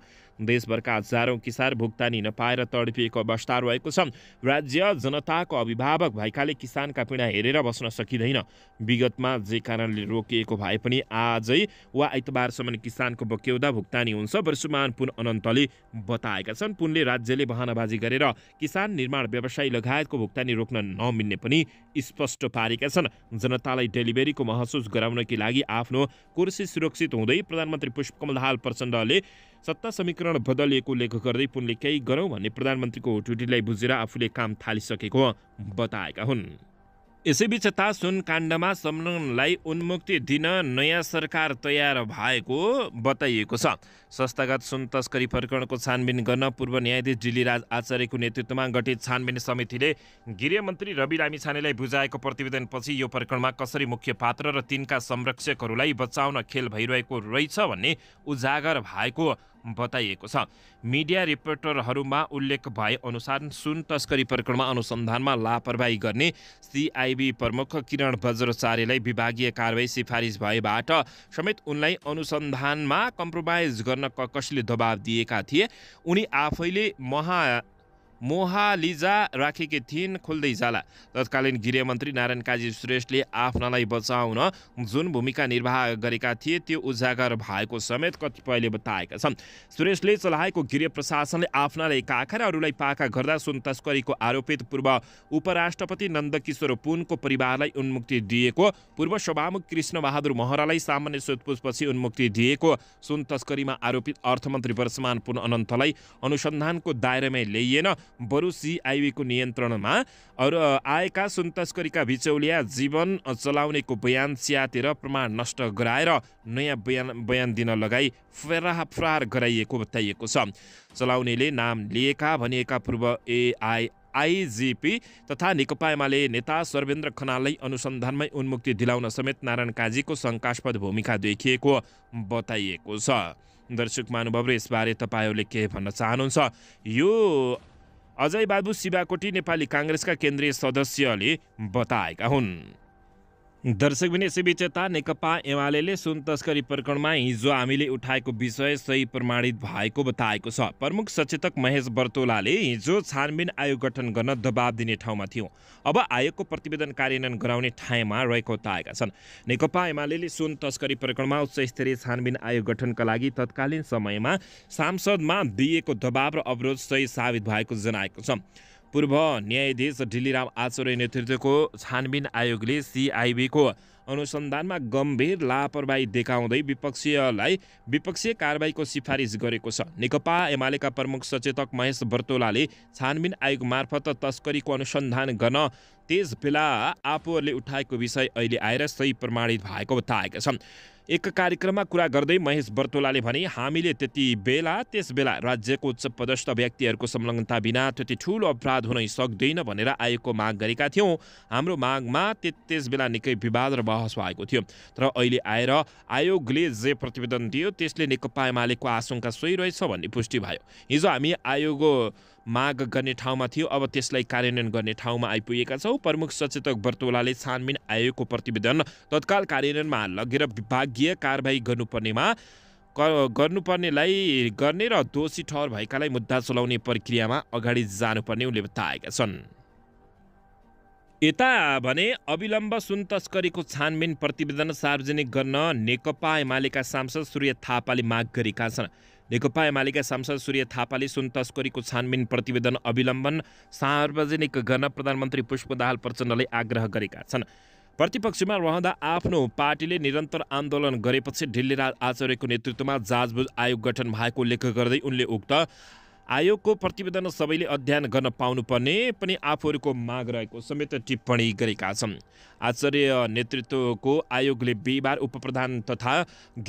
देशभरका हजारौँ किसान भुक्तानी नपाएर तडपिएको अवस्था रहेको छ राज्य जनताको अभिभावक भएकाले किसानका पीडा हेरेर बस्न सकिँदैन विगतमा जे कारणले रोकिएको भए पनि आजै वा आइतबारसम्म किसानको बक्यौदा भुक्तानी हुन्छ वर्षुमान पुन अनन्तले बताएका छन् पुनले राज्यले बहानाबाजी गरेर किसान निर्माण व्यवसायी लगायतको भुक्तानी रोक्न नमिल्ने पनि स्पष्ट पारेका छन् जनतालाई डेलिभरीको महसुस गराउनकै लागि आफ्नो कुर्सी सुरक्षित हुँदै प्रधानमन्त्री पुष्पकमल दाहाल प्रचण्डले सत्ता समीकरण बदलिएको उल्लेख गर्दै पुनले केही गरौँ भन्ने प्रधानमन्त्रीको टुटीलाई बुझेर आफूले काम थालिसकेको बताएका हुन् यसैबीच सुन काण्डमा संलग्नलाई उन्मुक्ति दिन नयाँ सरकार तयार भएको बताइएको छ संस्थागत सुन तस्करी प्रकरणको छानबिन गर्न पूर्व न्यायाधीश डिलीराज आचार्यको नेतृत्वमा गठित छानबिन समितिले गृहमन्त्री रवि लामी छानेलाई बुझाएको प्रतिवेदनपछि यो प्रकरणमा कसरी मुख्य पात्र र तिनका संरक्षकहरूलाई बचाउन खेल भइरहेको रहेछ भन्ने उजागर भएको बताइएको छ मिडिया रिपोर्टरहरूमा उल्लेख भए अनुसार सुन तस्करी प्रकरणमा अनुसन्धानमा लापरवाही गर्ने सिआइबी प्रमुख किरण वज्राचार्यलाई विभागीय कारवाही सिफारिस भएबाट समेत उनलाई अनुसन्धानमा कम्प्रोमाइज गर्न कसले दबाब दिएका थिए उनी आफैले महा मोहालिजा राखेकी थिइन् खुल्दै जाला तत्कालीन गृहमन्त्री नारायण काजी श्रेष्ठले आफ्नालाई बचाउन जुन भूमिका निर्वाह गरेका थिए त्यो उजागर भएको समेत कतिपयले बताएका छन् श्रेष्ठले चलाएको गृह प्रशासनले आफ्नालाई काखराहरूलाई पाखा गर्दा सुन तस्करीको आरोपित पूर्व उपराष्ट्रपति नन्दकिशोर पुनको परिवारलाई उन्मुक्ति दिएको पूर्व सभामुख कृष्णबहादुर महरालाई सामान्य सोधपुछपछि उन्मुक्ति दिएको सुन तस्करीमा आरोपित अर्थमन्त्री वर्षमान पुन अनन्तलाई अनुसन्धानको दायरामै ल्याइएन बरु सिआइबीको नियन्त्रणमा अरू आएका सुन तस्करीका बिचौलिया जीवन चलाउनेको बयान च्यातेर प्रमाण नष्ट गराएर नयाँ बयान बयान दिन लगाई फेरा फरार गराइएको बताइएको छ चलाउनेले नाम लिएका भनिएका पूर्व एआई आइजिपी तथा नेकपा एमाले नेता सर्वेन्द्र खनाललाई अनुसन्धानमै उन्मुक्ति दिलाउन समेत नारायण काजीको शङ्कास्पद भूमिका देखिएको बताइएको छ दर्शक र यसबारे तपाईँहरूले के भन्न चाहनुहुन्छ यो अजय बाबु शिवाकोटी नेपाली काङ्ग्रेसका केन्द्रीय सदस्यले बताएका हुन् दर्शक पनि यसैबीच यता नेकपा एमाले सुन तस्करी प्रकरणमा हिजो हामीले उठाएको विषय सही प्रमाणित भएको बताएको छ प्रमुख सचेतक महेश बर्तोलाले हिजो छानबिन आयोग गठन गर्न दबाब दिने ठाउँमा थियो अब आयोगको प्रतिवेदन कार्यान्वयन गराउने ठाउँमा रहेको बताएका छन् नेकपा एमाले सुन तस्करी प्रकरणमा उच्च स्तरीय छानबिन आयोग गठनका लागि तत्कालीन समयमा सांसदमा दिएको दबाव र अवरोध सही साबित भएको जनाएको छ पूर्व न्यायाधीश ढिल्लीराम आचार्य नेतृत्वको छानबिन आयोगले सिआइबीको अनुसन्धानमा गम्भीर लापरवाही देखाउँदै विपक्षीयलाई विपक्षीय कारवाहीको सिफारिस गरेको छ नेकपा एमालेका प्रमुख सचेतक महेश बर्तोलाले छानबिन आयोग मार्फत तस्करीको अनुसन्धान गर्न त्यस बेला आफूहरूले उठाएको विषय अहिले आएर सही प्रमाणित भएको बताएका छन् एक कार्यक्रममा कुरा गर्दै महेश बर्तोलाले भने हामीले त्यति बेला त्यस बेला राज्यको उच्च पदस्थ व्यक्तिहरूको संलग्नता बिना त्यति ठुलो अपराध हुनै सक्दैन भनेर आयोगको माग गरेका थियौँ हाम्रो मागमा त्यस बेला निकै विवाद र बहस भएको थियो तर अहिले आएर आयोगले जे प्रतिवेदन दियो त्यसले नेकपा एमालेको आशंका सोही रहेछ भन्ने पुष्टि भयो हिजो हामी आयोग माग गर्ने ठाउँमा थियो अब त्यसलाई कार्यान्वयन गर्ने ठाउँमा आइपुगेका छौँ प्रमुख सचेतक बर्तोलाले छानबिन आयोगको प्रतिवेदन तत्काल कार्यान्वयनमा लगेर विभागीय कारवाही गर्नुपर्नेमा गर्नुपर्नेलाई गर्ने र दोषी ठहर भएकालाई मुद्दा चलाउने प्रक्रियामा अगाडि जानुपर्ने उनले बताएका छन् यता भने अविलम्ब सुन तस्करीको छानबिन प्रतिवेदन सार्वजनिक गर्न नेकपा एमालेका सांसद सूर्य थापाले माग गरेका छन् नेकपा एमालेका सांसद सूर्य थापाले सुन तस्करीको छानबिन प्रतिवेदन अविलम्बन सार्वजनिक गर्न प्रधानमन्त्री पुष्प दाहाल प्रचण्डले आग्रह गरेका छन् प्रतिपक्षमा रहँदा आफ्नो पार्टीले निरन्तर आन्दोलन गरेपछि ढिल्लीराज आचार्यको नेतृत्वमा जाँचबुझ आयोग गठन भएको उल्लेख गर्दै उनले उक्त आयोगको प्रतिवेदन सबैले अध्ययन गर्न पाउनुपर्ने पनि आफूहरूको माग रहेको समेत टिप्पणी गरेका छन् आचार्य नेतृत्वको आयोगले बिहिबार उपप्रधान तथा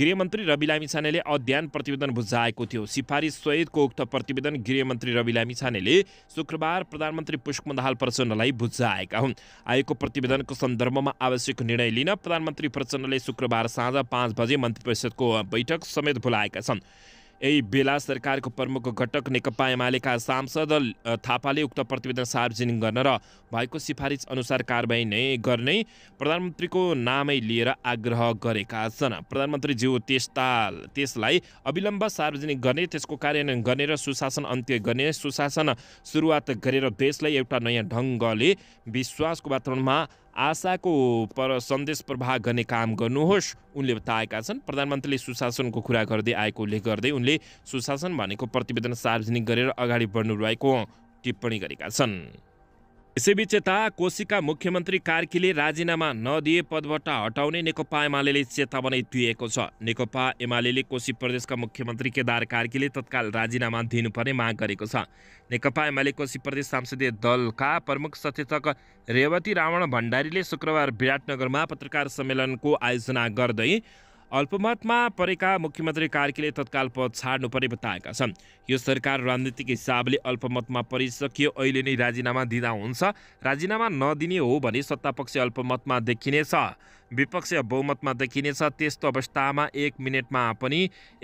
गृहमन्त्री रवि लामी छानेले अध्ययन प्रतिवेदन बुझाएको थियो सिफारिस सहितको उक्त प्रतिवेदन गृहमन्त्री रवि लामी छानेले शुक्रबार प्रधानमन्त्री दाहाल प्रचण्डलाई बुझाएका हुन् आयोगको प्रतिवेदनको सन्दर्भमा आवश्यक निर्णय लिन प्रधानमन्त्री प्रचण्डले शुक्रबार साँझ पाँच बजे मन्त्री परिषदको बैठक समेत बोलाएका छन् यही बेला सरकारको प्रमुख घटक नेकपा एमालेका सांसद थापाले उक्त प्रतिवेदन सार्वजनिक गर्न र भएको सिफारिस अनुसार कारवाही नै गर्ने प्रधानमन्त्रीको नामै लिएर आग्रह गरेका छन् प्रधानमन्त्री ज्यू त्यस्ता त्यसलाई अविलम्ब सार्वजनिक गर्ने त्यसको कार्यान्वयन गर्ने र सुशासन अन्त्य गर्ने सुशासन सुरुवात गरेर देशलाई एउटा नयाँ ढङ्गले विश्वासको वातावरणमा आशाको पर सन्देश प्रवाह गर्ने काम गर्नुहोस् उनले बताएका छन् प्रधानमन्त्रीले सुशासनको कुरा गर्दै आएको उल्लेख गर्दै उनले सुशासन भनेको प्रतिवेदन सार्वजनिक गरेर अगाडि बढ्नु रहेको टिप्पणी गरेका छन् यसैबीच यता कोशीका मुख्यमन्त्री कार्कीले राजीनामा नदिए पदबाट हटाउने नेकपा एमाले चेतावनी दिएको छ नेकपा एमाले कोशी प्रदेशका मुख्यमन्त्री केदार कार्कीले तत्काल राजीनामा दिनुपर्ने माग गरेको छ नेकपा एमाले कोशी प्रदेश सांसदीय दलका प्रमुख सचेतक रेवती रावण भण्डारीले शुक्रबार विराटनगरमा पत्रकार सम्मेलनको आयोजना गर्दै अल्पमतमा परेका मुख्यमन्त्री कार्कीले तत्काल पद छाड्नु पर्ने बताएका छन् यो सरकार राजनीतिक हिसाबले अल्पमतमा परिसक्यो अहिले नै राजीनामा दिँदा हुन्छ राजीनामा नदिने हो भने सत्तापक्ष अल्पमतमा देखिनेछ विपक्षीय बहुमतमा देखिनेछ त्यस्तो अवस्थामा एक मिनटमा पनि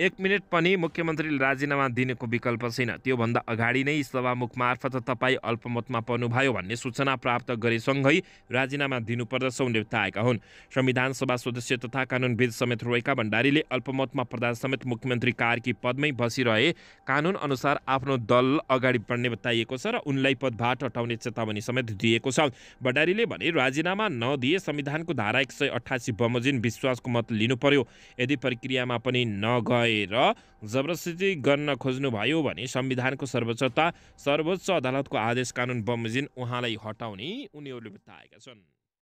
एक मिनट पनि मुख्यमन्त्रीले राजीनामा दिनेको विकल्प छैन त्योभन्दा अगाडि नै सभामुख मार्फत तपाईँ अल्पमतमा पर्नुभयो भन्ने सूचना प्राप्त गरेसँगै राजीनामा दिनुपर्दछ उनले बताएका हुन् संविधान सभा सदस्य तथा कानुनविद समेत रोएका भण्डारीले अल्पमतमा पर्दा समेत मुख्यमन्त्री कार्की पदमै बसिरहे कानुन अनुसार आफ्नो दल अगाडि बढ्ने बताइएको छ र उनलाई पदबाट हटाउने चेतावनी समेत दिएको छ भण्डारीले भने राजीनामा नदिए संविधानको धारा एक सय अठासी बमोजिन विश्वासको मत लिनु पर्यो यदि प्रक्रियामा पनि नगएर जबरजस्ती गर्न खोज्नुभयो भने संविधानको सर्वोच्चता सर्वोच्च अदालतको आदेश कानुन बमोजिन उहाँलाई हटाउने उनीहरूले बताएका छन्